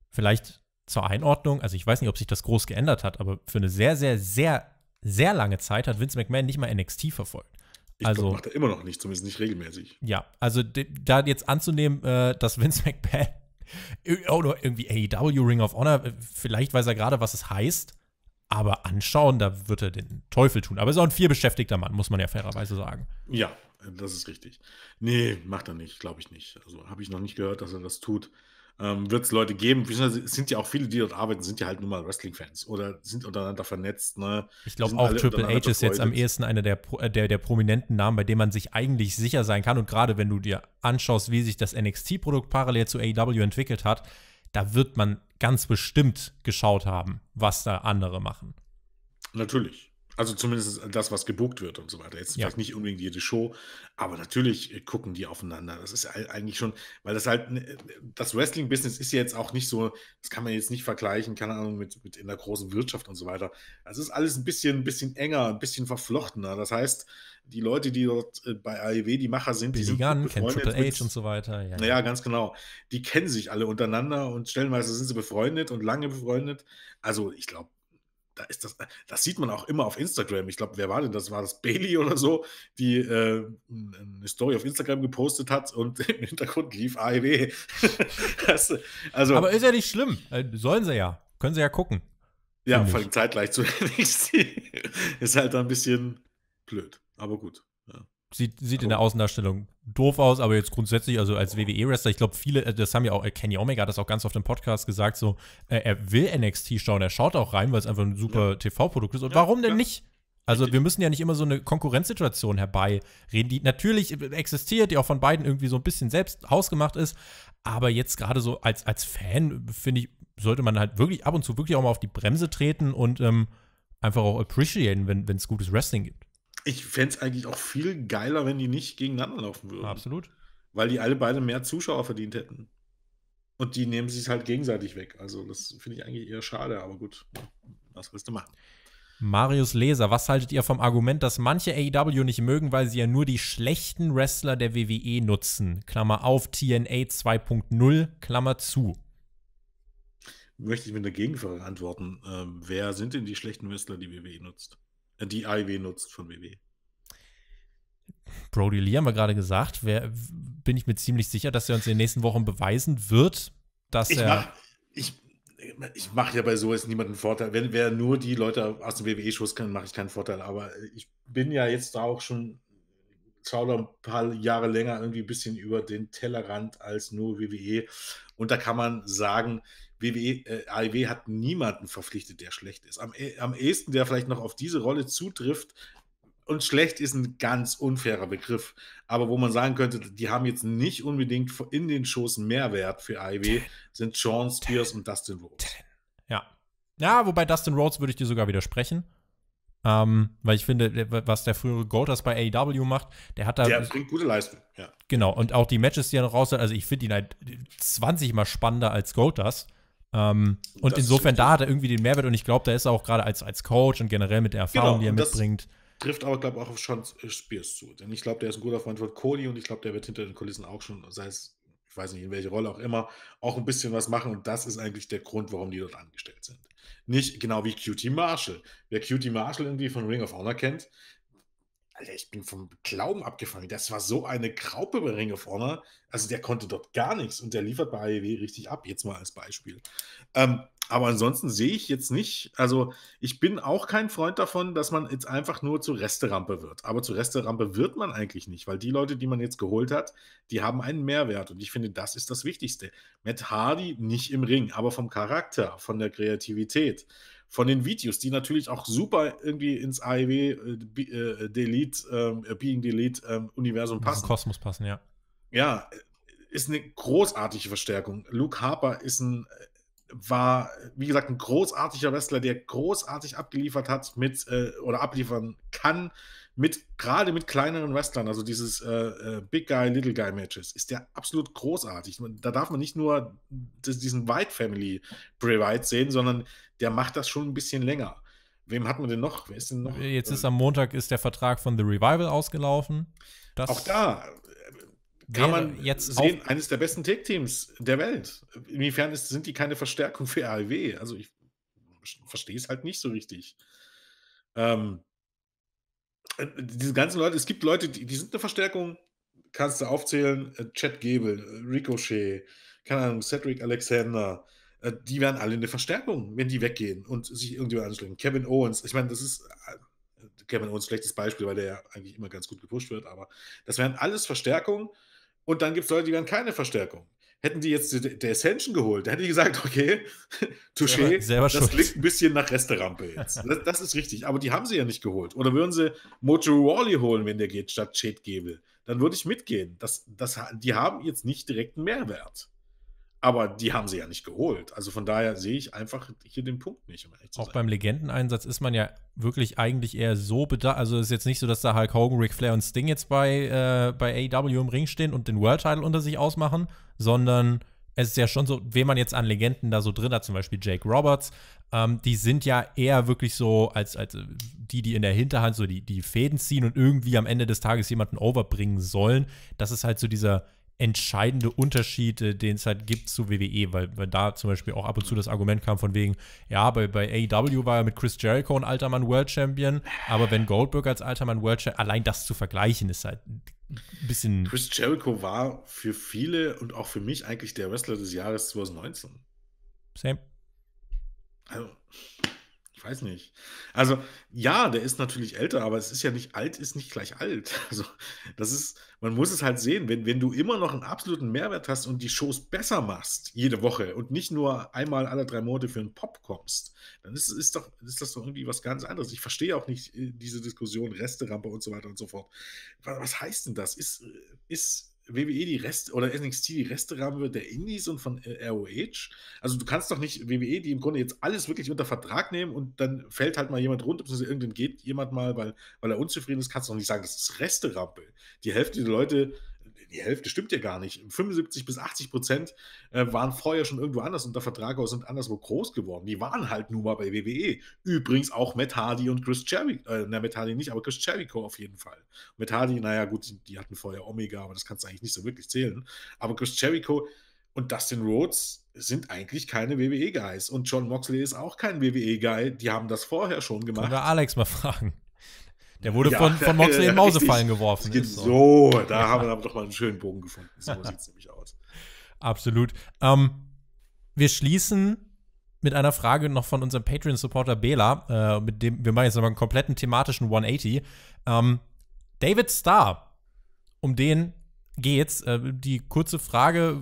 Vielleicht zur Einordnung, also ich weiß nicht, ob sich das groß geändert hat, aber für eine sehr, sehr, sehr, sehr lange Zeit hat Vince McMahon nicht mal NXT verfolgt. Ich also, glaub, macht er immer noch nicht, zumindest nicht regelmäßig. Ja, also da jetzt anzunehmen, äh, dass Vince McMahon oder oh, irgendwie AEW Ring of Honor, äh, vielleicht weiß er gerade, was es heißt, aber anschauen, da wird er den Teufel tun. Aber ist auch ein vierbeschäftigter Mann, muss man ja fairerweise sagen. Ja, das ist richtig. Nee, macht er nicht, glaube ich nicht. Also habe ich noch nicht gehört, dass er das tut. Ähm, wird es Leute geben, es sind ja auch viele, die dort arbeiten, sind ja halt nun mal Wrestling-Fans oder sind untereinander vernetzt. Ne? Ich glaube auch Triple H ist jetzt am ehesten einer der, äh, der, der prominenten Namen, bei dem man sich eigentlich sicher sein kann. Und gerade wenn du dir anschaust, wie sich das NXT-Produkt parallel zu AEW entwickelt hat, da wird man ganz bestimmt geschaut haben, was da andere machen. Natürlich. Also zumindest das, was gebucht wird und so weiter. Jetzt ja. vielleicht nicht unbedingt jede Show, aber natürlich äh, gucken die aufeinander. Das ist eigentlich schon, weil das halt, ne, das Wrestling-Business ist ja jetzt auch nicht so, das kann man jetzt nicht vergleichen, keine Ahnung, mit, mit in der großen Wirtschaft und so weiter. Also ist alles ein bisschen, ein bisschen enger, ein bisschen verflochtener. Das heißt, die Leute, die dort äh, bei AEW die Macher sind, Billy die sind Gunn, Ken Triple H und so weiter. Ja, naja, ganz genau. Die kennen sich alle untereinander und stellenweise sind sie befreundet und lange befreundet. Also ich glaube, da ist das, das sieht man auch immer auf Instagram. Ich glaube, wer war denn das? War das Bailey oder so, die äh, eine Story auf Instagram gepostet hat und im Hintergrund lief AEW. also, Aber ist ja nicht schlimm. Äh, sollen sie ja. Können sie ja gucken. Ja, vor allem zeitgleich zu NXT. ist halt ein bisschen blöd aber gut. Ja. Sieht, sieht aber in also der Außendarstellung doof aus, aber jetzt grundsätzlich, also als WWE-Wrestler, ich glaube, viele, äh, das haben ja auch, äh, Kenny Omega hat das auch ganz oft im Podcast gesagt, so, äh, er will NXT schauen, er schaut auch rein, weil es einfach ein super ja. TV-Produkt ist. Und ja, warum denn klar. nicht? Also wir müssen ja nicht immer so eine Konkurrenzsituation herbeireden, die natürlich existiert, die auch von beiden irgendwie so ein bisschen selbst hausgemacht ist. Aber jetzt gerade so als, als Fan, finde ich, sollte man halt wirklich ab und zu wirklich auch mal auf die Bremse treten und ähm, einfach auch appreciaten, wenn es gutes Wrestling gibt. Ich fände es eigentlich auch viel geiler, wenn die nicht gegeneinander laufen würden. Absolut. Weil die alle beide mehr Zuschauer verdient hätten. Und die nehmen sich halt gegenseitig weg. Also, das finde ich eigentlich eher schade, aber gut, was willst du machen? Marius Leser, was haltet ihr vom Argument, dass manche AEW nicht mögen, weil sie ja nur die schlechten Wrestler der WWE nutzen? Klammer auf, TNA 2.0, Klammer zu. Möchte ich mit einer Gegenfrage antworten. Ähm, wer sind denn die schlechten Wrestler, die WWE nutzt? die AIW nutzt von WWE. Brody Lee haben wir gerade gesagt. Wer, bin ich mir ziemlich sicher, dass er uns in den nächsten Wochen beweisen wird, dass ich er. Mach, ich ich mache ja bei sowas niemanden Vorteil. Wenn wer nur die Leute aus dem WWE-Schuss kann, mache ich keinen Vorteil. Aber ich bin ja jetzt da auch schon zauder ein paar Jahre länger irgendwie ein bisschen über den Tellerrand als nur WWE. Und da kann man sagen, WWE, äh, AEW hat niemanden verpflichtet, der schlecht ist. Am, äh, am ehesten, der vielleicht noch auf diese Rolle zutrifft, und schlecht ist ein ganz unfairer Begriff, aber wo man sagen könnte, die haben jetzt nicht unbedingt in den Shows Mehrwert für AEW, sind Sean Spears und Dustin Rhodes. Ja. Ja, wobei Dustin Rhodes würde ich dir sogar widersprechen. Ähm, weil ich finde, was der frühere Golders bei AEW macht, der hat da. Der bringt gute Leistung, ja. Genau, und auch die Matches, die er noch raus hat, also ich finde ihn halt 20 mal spannender als Golders. Ähm, und das insofern, da hat er irgendwie den Mehrwert und ich glaube, da ist er auch gerade als, als Coach und generell mit der genau, Erfahrung, genau, die er mitbringt. Trifft aber, glaube ich, auch auf Sean Spears zu. Denn ich glaube, der ist ein guter Freund von Cody und ich glaube, der wird hinter den Kulissen auch schon, sei es, ich weiß nicht, in welche Rolle auch immer, auch ein bisschen was machen und das ist eigentlich der Grund, warum die dort angestellt sind. Nicht genau wie Cutie Marshall. Wer Cutie Marshall irgendwie von Ring of Honor kennt, Alter, ich bin vom Glauben abgefangen. Das war so eine Graupe bei Ring of Honor. Also der konnte dort gar nichts und der liefert bei AEW richtig ab, jetzt mal als Beispiel. Ähm, aber ansonsten sehe ich jetzt nicht, also ich bin auch kein Freund davon, dass man jetzt einfach nur zur Resterampe wird. Aber zur Resterampe wird man eigentlich nicht, weil die Leute, die man jetzt geholt hat, die haben einen Mehrwert. Und ich finde, das ist das Wichtigste. Matt Hardy nicht im Ring, aber vom Charakter, von der Kreativität, von den Videos, die natürlich auch super irgendwie ins AEW äh, äh, Delete, ähm, äh, Being Delete äh, Universum passen. In Kosmos passen, ja. Ja, äh, ist eine großartige Verstärkung. Luke Harper ist ein äh, war, wie gesagt, ein großartiger Wrestler, der großartig abgeliefert hat mit äh, oder abliefern kann mit gerade mit kleineren Wrestlern, also dieses äh, äh Big Guy, Little Guy Matches, ist der absolut großartig. Da darf man nicht nur diesen White Family Brevite sehen, sondern der macht das schon ein bisschen länger. Wem hat man denn noch? Wer ist denn noch? Jetzt ist ähm, am Montag ist der Vertrag von The Revival ausgelaufen. Das auch da kann man jetzt sehen, eines der besten Tech-Teams der Welt. Inwiefern ist, sind die keine Verstärkung für RIW? Also ich verstehe es halt nicht so richtig. Ähm, äh, diese ganzen Leute, es gibt Leute, die, die sind eine Verstärkung, kannst du aufzählen, äh, Chad Gable, äh, Ricochet, keine Ahnung, Cedric Alexander, die werden alle eine Verstärkung, wenn die weggehen und sich irgendjemand anschließen. Kevin Owens, ich meine, das ist Kevin Owens schlechtes Beispiel, weil der ja eigentlich immer ganz gut gepusht wird, aber das wären alles Verstärkungen, und dann gibt es Leute, die werden keine Verstärkung. Hätten die jetzt der Ascension geholt, dann hätte ich gesagt, okay, Touché, das klingt ein bisschen nach Resterampe jetzt. Das, das, ist richtig, aber die haben sie ja nicht geholt. Oder würden sie Mojo Rawley holen, wenn der geht, statt Shade Gebel? Dann würde ich mitgehen. Das, das, die haben jetzt nicht direkten Mehrwert. Aber die haben sie ja nicht geholt. Also von daher sehe ich einfach hier den Punkt nicht. Um auch sein. beim Legendeneinsatz ist man ja wirklich eigentlich eher so bedacht. Also ist jetzt nicht so, dass da Hulk Hogan, Ric Flair und Sting jetzt bei, äh, bei AEW im Ring stehen und den World Title unter sich ausmachen, sondern es ist ja schon so, wen man jetzt an Legenden da so drin hat, zum Beispiel Jake Roberts, ähm, die sind ja eher wirklich so als, als äh, die, die in der Hinterhand so die, die Fäden ziehen und irgendwie am Ende des Tages jemanden overbringen sollen. Das ist halt so dieser entscheidende Unterschied, den es halt gibt zu WWE, weil, weil da zum Beispiel auch ab und zu das Argument kam von wegen, ja, bei, bei AEW war er mit Chris Jericho ein alter Mann World Champion, aber wenn Goldberg als alter Mann World Champion, allein das zu vergleichen, ist halt ein bisschen. Chris Jericho war für viele und auch für mich eigentlich der Wrestler des Jahres 2019. Same. Also weiß nicht. Also, ja, der ist natürlich älter, aber es ist ja nicht alt, ist nicht gleich alt. Also, das ist, man muss es halt sehen, wenn, wenn du immer noch einen absoluten Mehrwert hast und die Shows besser machst, jede Woche und nicht nur einmal alle drei Monate für einen Pop kommst, dann ist, ist, doch, ist das doch irgendwie was ganz anderes. Ich verstehe auch nicht äh, diese Diskussion, Resterampe und so weiter und so fort. Was, heißt denn das? Ist, äh, ist, WWE die Reste oder NXT die Resterampe der Indies und von ROH. Also du kannst doch nicht WWE, die im Grunde jetzt alles wirklich unter Vertrag nehmen und dann fällt halt mal jemand runter, beziehungsweise irgendwann geht jemand mal, weil, weil er unzufrieden ist, kannst du doch nicht sagen, das ist Reste-Rampe. Die Hälfte der Leute die Hälfte stimmt ja gar nicht. 75 bis 80 Prozent äh, waren vorher schon irgendwo anders unter Vertrag aus und anderswo groß geworden. Die waren halt nun mal bei WWE. Übrigens auch Matt Hardy und Chris Jericho. Äh, na, Matt Hardy nicht, aber Chris Jericho auf jeden Fall. Matt Hardy, naja, gut, die hatten vorher Omega, aber das kannst du eigentlich nicht so wirklich zählen. Aber Chris Jericho und Dustin Rhodes sind eigentlich keine WWE-Guys. Und John Moxley ist auch kein WWE-Guy. Die haben das vorher schon gemacht. Können wir Alex mal fragen. Der wurde ja, von, von Moxley ja, im Mausefallen geworfen. So, so, da ja. haben wir doch mal einen schönen Bogen gefunden. So sieht es nämlich aus. Absolut. Ähm, wir schließen mit einer Frage noch von unserem Patreon-Supporter Bela, äh, mit dem wir machen jetzt nochmal einen kompletten thematischen 180. Ähm, David Starr, um den geht's. Äh, die kurze Frage: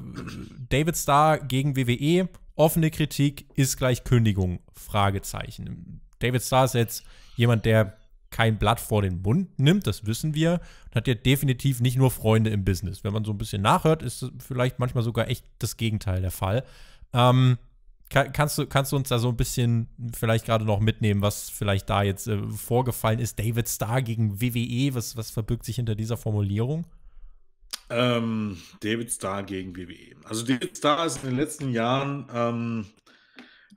David Starr gegen WWE, offene Kritik ist gleich Kündigung? Fragezeichen. David Starr ist jetzt jemand, der kein Blatt vor den Mund nimmt, das wissen wir, und hat ja definitiv nicht nur Freunde im Business. Wenn man so ein bisschen nachhört, ist vielleicht manchmal sogar echt das Gegenteil der Fall. Ähm, kannst, du, kannst du uns da so ein bisschen vielleicht gerade noch mitnehmen, was vielleicht da jetzt äh, vorgefallen ist? David Starr gegen WWE, was, was verbirgt sich hinter dieser Formulierung? Ähm, David Starr gegen WWE. Also David Starr ist in den letzten Jahren ähm,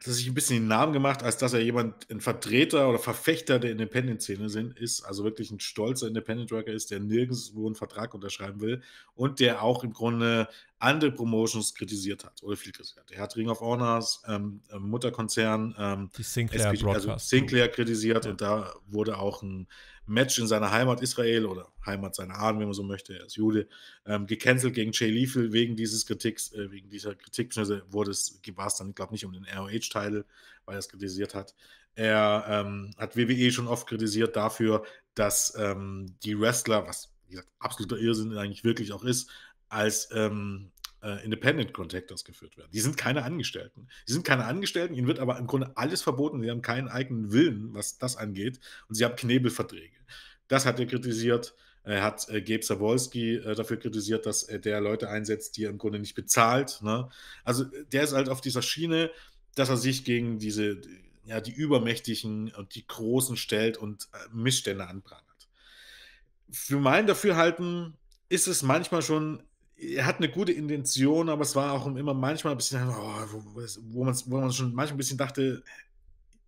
dass sich ein bisschen den Namen gemacht, als dass er jemand, ein Vertreter oder Verfechter der Independent-Szene ist, also wirklich ein stolzer Independent-Worker ist, der nirgendwo einen Vertrag unterschreiben will und der auch im Grunde andere Promotions kritisiert hat oder viel kritisiert hat. Er hat Ring of Honors, ähm, ähm Mutterkonzern, ähm, Sinclair, also Sinclair, kritisiert ja. und da wurde auch ein Match in seiner Heimat Israel oder Heimat seiner Ahnen, wenn man so möchte, er ist Jude, ähm, gecancelt gegen Jay Lethal wegen dieses Kritiks, äh, wegen dieser Kritik, wurde es, war es dann, ich glaube nicht um den ROH-Title, weil er es kritisiert hat. Er ähm, hat WWE schon oft kritisiert dafür, dass ähm, die Wrestler, was wie gesagt, absoluter Irrsinn eigentlich wirklich auch ist, als ähm, äh, Independent Contractors geführt werden. Die sind keine Angestellten. Die sind keine Angestellten, ihnen wird aber im Grunde alles verboten. Sie haben keinen eigenen Willen, was das angeht. Und sie haben Knebelverträge. Das hat er kritisiert. Er hat äh, Gabe Zawolski äh, dafür kritisiert, dass äh, der Leute einsetzt, die er im Grunde nicht bezahlt. Ne? Also äh, der ist halt auf dieser Schiene, dass er sich gegen diese, ja, die Übermächtigen und die Großen stellt und äh, Missstände anprangert. Für mein Dafürhalten ist es manchmal schon er hat eine gute Intention, aber es war auch immer manchmal ein bisschen, oh, wo, man, wo man schon manchmal ein bisschen dachte,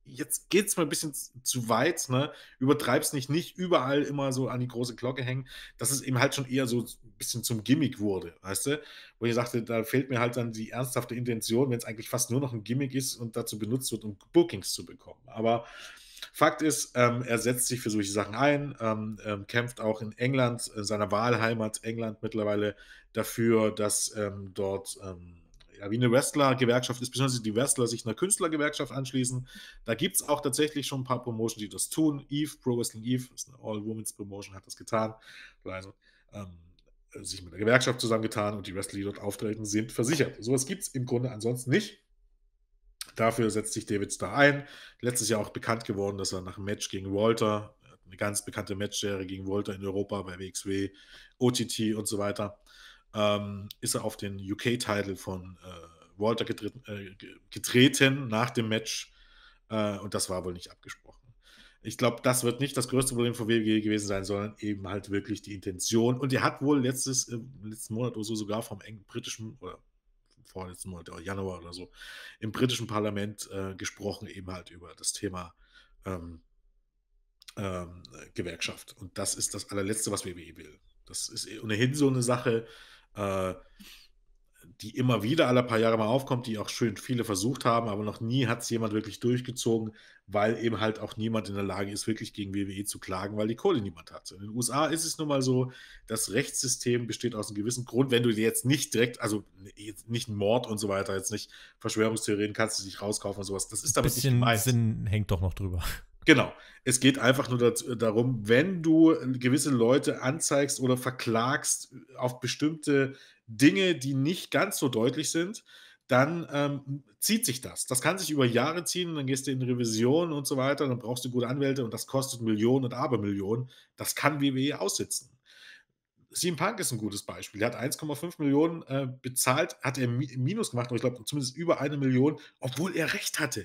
jetzt geht's mal ein bisschen zu weit, ne? Übertreib's nicht, nicht überall immer so an die große Glocke hängen, dass es eben halt schon eher so ein bisschen zum Gimmick wurde, weißt du? Wo ich sagte, da fehlt mir halt dann die ernsthafte Intention, wenn es eigentlich fast nur noch ein Gimmick ist und dazu benutzt wird, um Bookings zu bekommen. Aber Fakt ist, ähm, er setzt sich für solche Sachen ein, ähm, ähm, kämpft auch in England, in seiner Wahlheimat England mittlerweile dafür, dass ähm, dort ähm, ja, wie eine Wrestler-Gewerkschaft ist, beziehungsweise die Wrestler sich einer Künstlergewerkschaft anschließen. Da gibt es auch tatsächlich schon ein paar Promotions, die das tun. Eve, Pro Wrestling Eve, ist eine All-Women's-Promotion, hat das getan. Also, ähm, sich mit der Gewerkschaft zusammengetan und die Wrestler, die dort auftreten, sind versichert. Sowas gibt es im Grunde ansonsten nicht. Dafür setzt sich Davids da ein. Letztes Jahr auch bekannt geworden, dass er nach einem Match gegen Walter, eine ganz bekannte Matchserie gegen Walter in Europa bei WXW, OTT und so weiter, ähm, ist er auf den UK-Title von äh, Walter getreten, äh, getreten, nach dem Match äh, und das war wohl nicht abgesprochen. Ich glaube, das wird nicht das größte Problem von WWE gewesen sein, sondern eben halt wirklich die Intention. Und er hat wohl letztes, äh, letzten Monat oder so sogar vom britischen oder vorletzten Monat, oder Januar oder so, im britischen Parlament äh, gesprochen, eben halt über das Thema ähm, ähm, Gewerkschaft. Und das ist das allerletzte, was WWE will. Das ist eh ohnehin so eine Sache, äh, die immer wieder alle paar Jahre mal aufkommt, die auch schön viele versucht haben, aber noch nie hat es jemand wirklich durchgezogen, weil eben halt auch niemand in der Lage ist, wirklich gegen WWE zu klagen, weil die Kohle niemand hat. In den USA ist es nun mal so, das Rechtssystem besteht aus einem gewissen Grund, wenn du dir jetzt nicht direkt, also nicht Mord und so weiter, jetzt nicht Verschwörungstheorien kannst du dich rauskaufen und sowas. Das ist damit Ein bisschen nicht gemeint. Sinn hängt doch noch drüber. Genau. Es geht einfach nur darum, wenn du äh, gewisse Leute anzeigst oder verklagst äh, auf bestimmte Dinge, die nicht ganz so deutlich sind, dann ähm, zieht sich das. Das kann sich über Jahre ziehen, dann gehst du in Revision und so weiter, dann brauchst du gute Anwälte und das kostet Millionen und Abermillionen. Das kann WWE aussitzen. CM Punk ist ein gutes Beispiel. Er hat 1,5 Millionen äh, bezahlt, hat er Minus gemacht, aber ich glaube zumindest über eine Million, obwohl er recht hatte.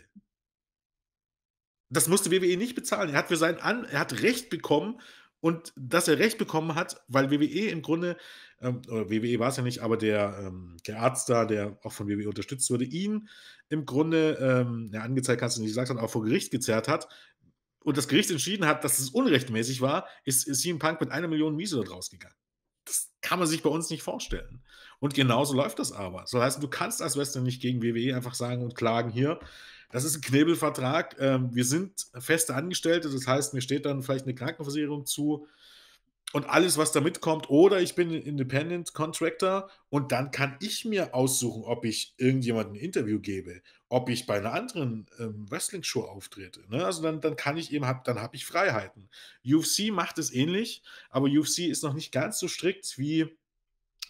Das musste WWE nicht bezahlen. Er hat für sein An er hat Recht bekommen und dass er Recht bekommen hat, weil WWE im Grunde, ähm, oder WWE war es ja nicht, aber der, ähm, der Arzt da, der auch von WWE unterstützt wurde, ihn im Grunde ähm, ja, angezeigt, kannst du nicht gesagt, sondern auch vor Gericht gezerrt hat, und das Gericht entschieden hat, dass es unrechtmäßig war, ist, ist CM Punk mit einer Million Miese dort rausgegangen. Das kann man sich bei uns nicht vorstellen. Und genauso läuft das aber. So das heißt, du kannst als Wrestler nicht gegen WWE einfach sagen und klagen hier, das ist ein Knebelvertrag. Ähm, wir sind feste Angestellte, das heißt, mir steht dann vielleicht eine Krankenversicherung zu und alles, was da mitkommt. Oder ich bin Independent Contractor und dann kann ich mir aussuchen, ob ich irgendjemandem ein Interview gebe, ob ich bei einer anderen ähm, Wrestling-Show auftrete. Ne? Also dann, dann kann ich eben, hab, dann habe ich Freiheiten. UFC macht es ähnlich, aber UFC ist noch nicht ganz so strikt wie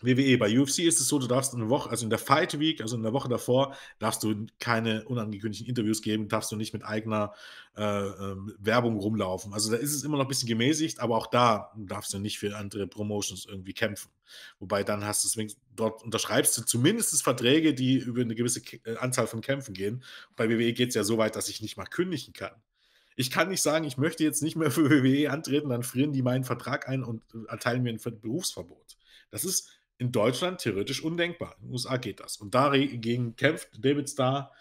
WWE. Bei UFC ist es so, du darfst eine Woche, also in der Fight Week, also in der Woche davor, darfst du keine unangekündigten Interviews geben, darfst du nicht mit eigener äh, ähm, Werbung rumlaufen. Also da ist es immer noch ein bisschen gemäßigt, aber auch da darfst du nicht für andere Promotions irgendwie kämpfen. Wobei dann hast du deswegen, dort unterschreibst du zumindest Verträge, die über eine gewisse äh, Anzahl von Kämpfen gehen. Bei WWE geht es ja so weit, dass ich nicht mal kündigen kann. Ich kann nicht sagen, ich möchte jetzt nicht mehr für WWE antreten, dann frieren die meinen Vertrag ein und äh, erteilen mir ein Berufsverbot. Das ist in Deutschland theoretisch undenkbar. In den USA geht das. Und dagegen kämpft David Starr.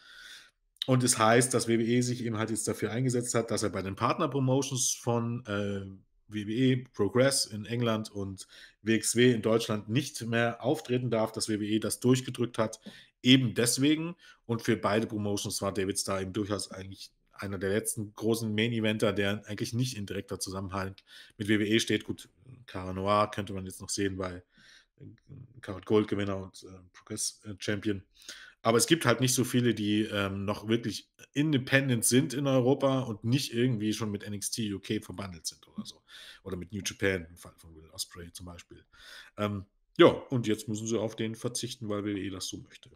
Und es heißt, dass WWE sich eben halt jetzt dafür eingesetzt hat, dass er bei den Partner-Promotions von äh, WWE, Progress in England und WXW in Deutschland nicht mehr auftreten darf, dass WWE das durchgedrückt hat, eben deswegen. Und für beide Promotions war David Starr eben durchaus eigentlich einer der letzten großen Main-Eventer, der eigentlich nicht in direkter Zusammenhang mit WWE steht. Gut, Cara Noir könnte man jetzt noch sehen weil. Äh, Karat Gold Gewinner und äh, Progress äh, Champion. Aber es gibt halt nicht so viele, die ähm, noch wirklich independent sind in Europa und nicht irgendwie schon mit NXT UK verbandelt sind oder so. Oder mit New Japan im Fall von Will Osprey zum Beispiel. Ähm, ja, und jetzt müssen sie auf den verzichten, weil WWE eh das so möchte.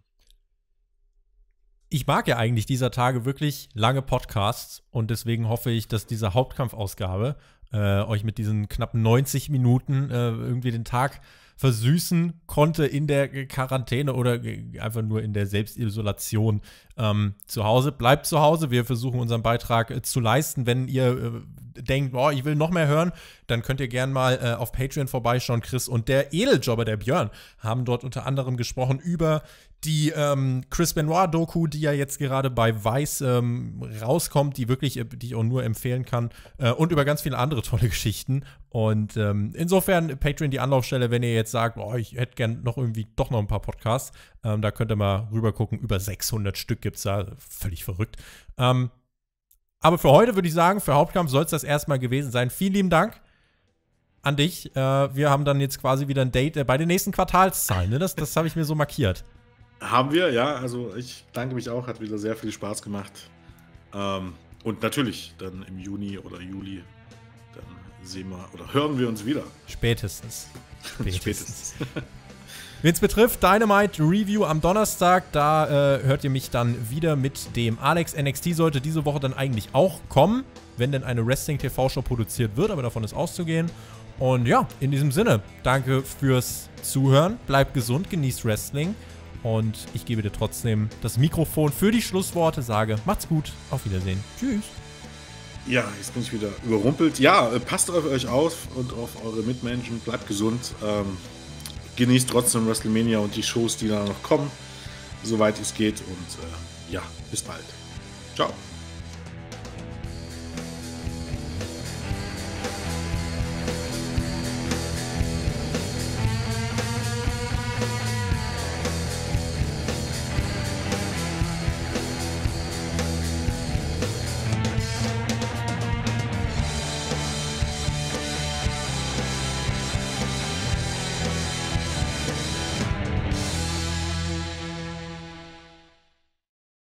Ich mag ja eigentlich dieser Tage wirklich lange Podcasts und deswegen hoffe ich, dass diese Hauptkampfausgabe äh, euch mit diesen knapp 90 Minuten äh, irgendwie den Tag äh, versüßen konnte in der Quarantäne oder einfach nur in der Selbstisolation ähm, zu Hause. Bleibt zu Hause. Wir versuchen unseren Beitrag äh, zu leisten. Wenn ihr äh, denkt, boah, ich will noch mehr hören, dann könnt ihr gerne mal äh, auf Patreon vorbeischauen. Chris und der Edeljobber, der Björn, haben dort unter anderem gesprochen über die ähm, Chris Benoit-Doku, die ja jetzt gerade bei Weiß ähm, rauskommt, die wirklich, äh, die ich auch nur empfehlen kann, äh, und über ganz viele andere tolle Geschichten. Und ähm, insofern Patreon die Anlaufstelle, wenn ihr jetzt sagt, oh, ich hätte gern noch irgendwie doch noch ein paar Podcasts, ähm, da könnt ihr mal rüber gucken. Über 600 Stück gibt es da, völlig verrückt. Ähm, aber für heute würde ich sagen, für Hauptkampf soll es das erstmal gewesen sein. Vielen lieben Dank an dich. Äh, wir haben dann jetzt quasi wieder ein Date äh, bei den nächsten Quartalszahlen. Ne? Das, das habe ich mir so markiert. Haben wir, ja. Also ich danke mich auch, hat wieder sehr viel Spaß gemacht. Ähm, und natürlich dann im Juni oder Juli, dann sehen wir oder hören wir uns wieder. Spätestens. Spätestens. Spätestens. Wen es betrifft, Dynamite Review am Donnerstag, da äh, hört ihr mich dann wieder mit dem Alex. NXT sollte diese Woche dann eigentlich auch kommen, wenn denn eine Wrestling-TV-Show produziert wird, aber davon ist auszugehen. Und ja, in diesem Sinne, danke fürs Zuhören, bleibt gesund, genießt Wrestling und ich gebe dir trotzdem das Mikrofon für die Schlussworte. Sage, macht's gut, auf Wiedersehen. Tschüss. Ja, jetzt bin ich wieder überrumpelt. Ja, äh, passt auf euch auf und auf eure Mitmenschen. Bleibt gesund. Ähm, genießt trotzdem WrestleMania und die Shows, die da noch kommen, soweit es geht. Und äh, ja, bis bald. Ciao.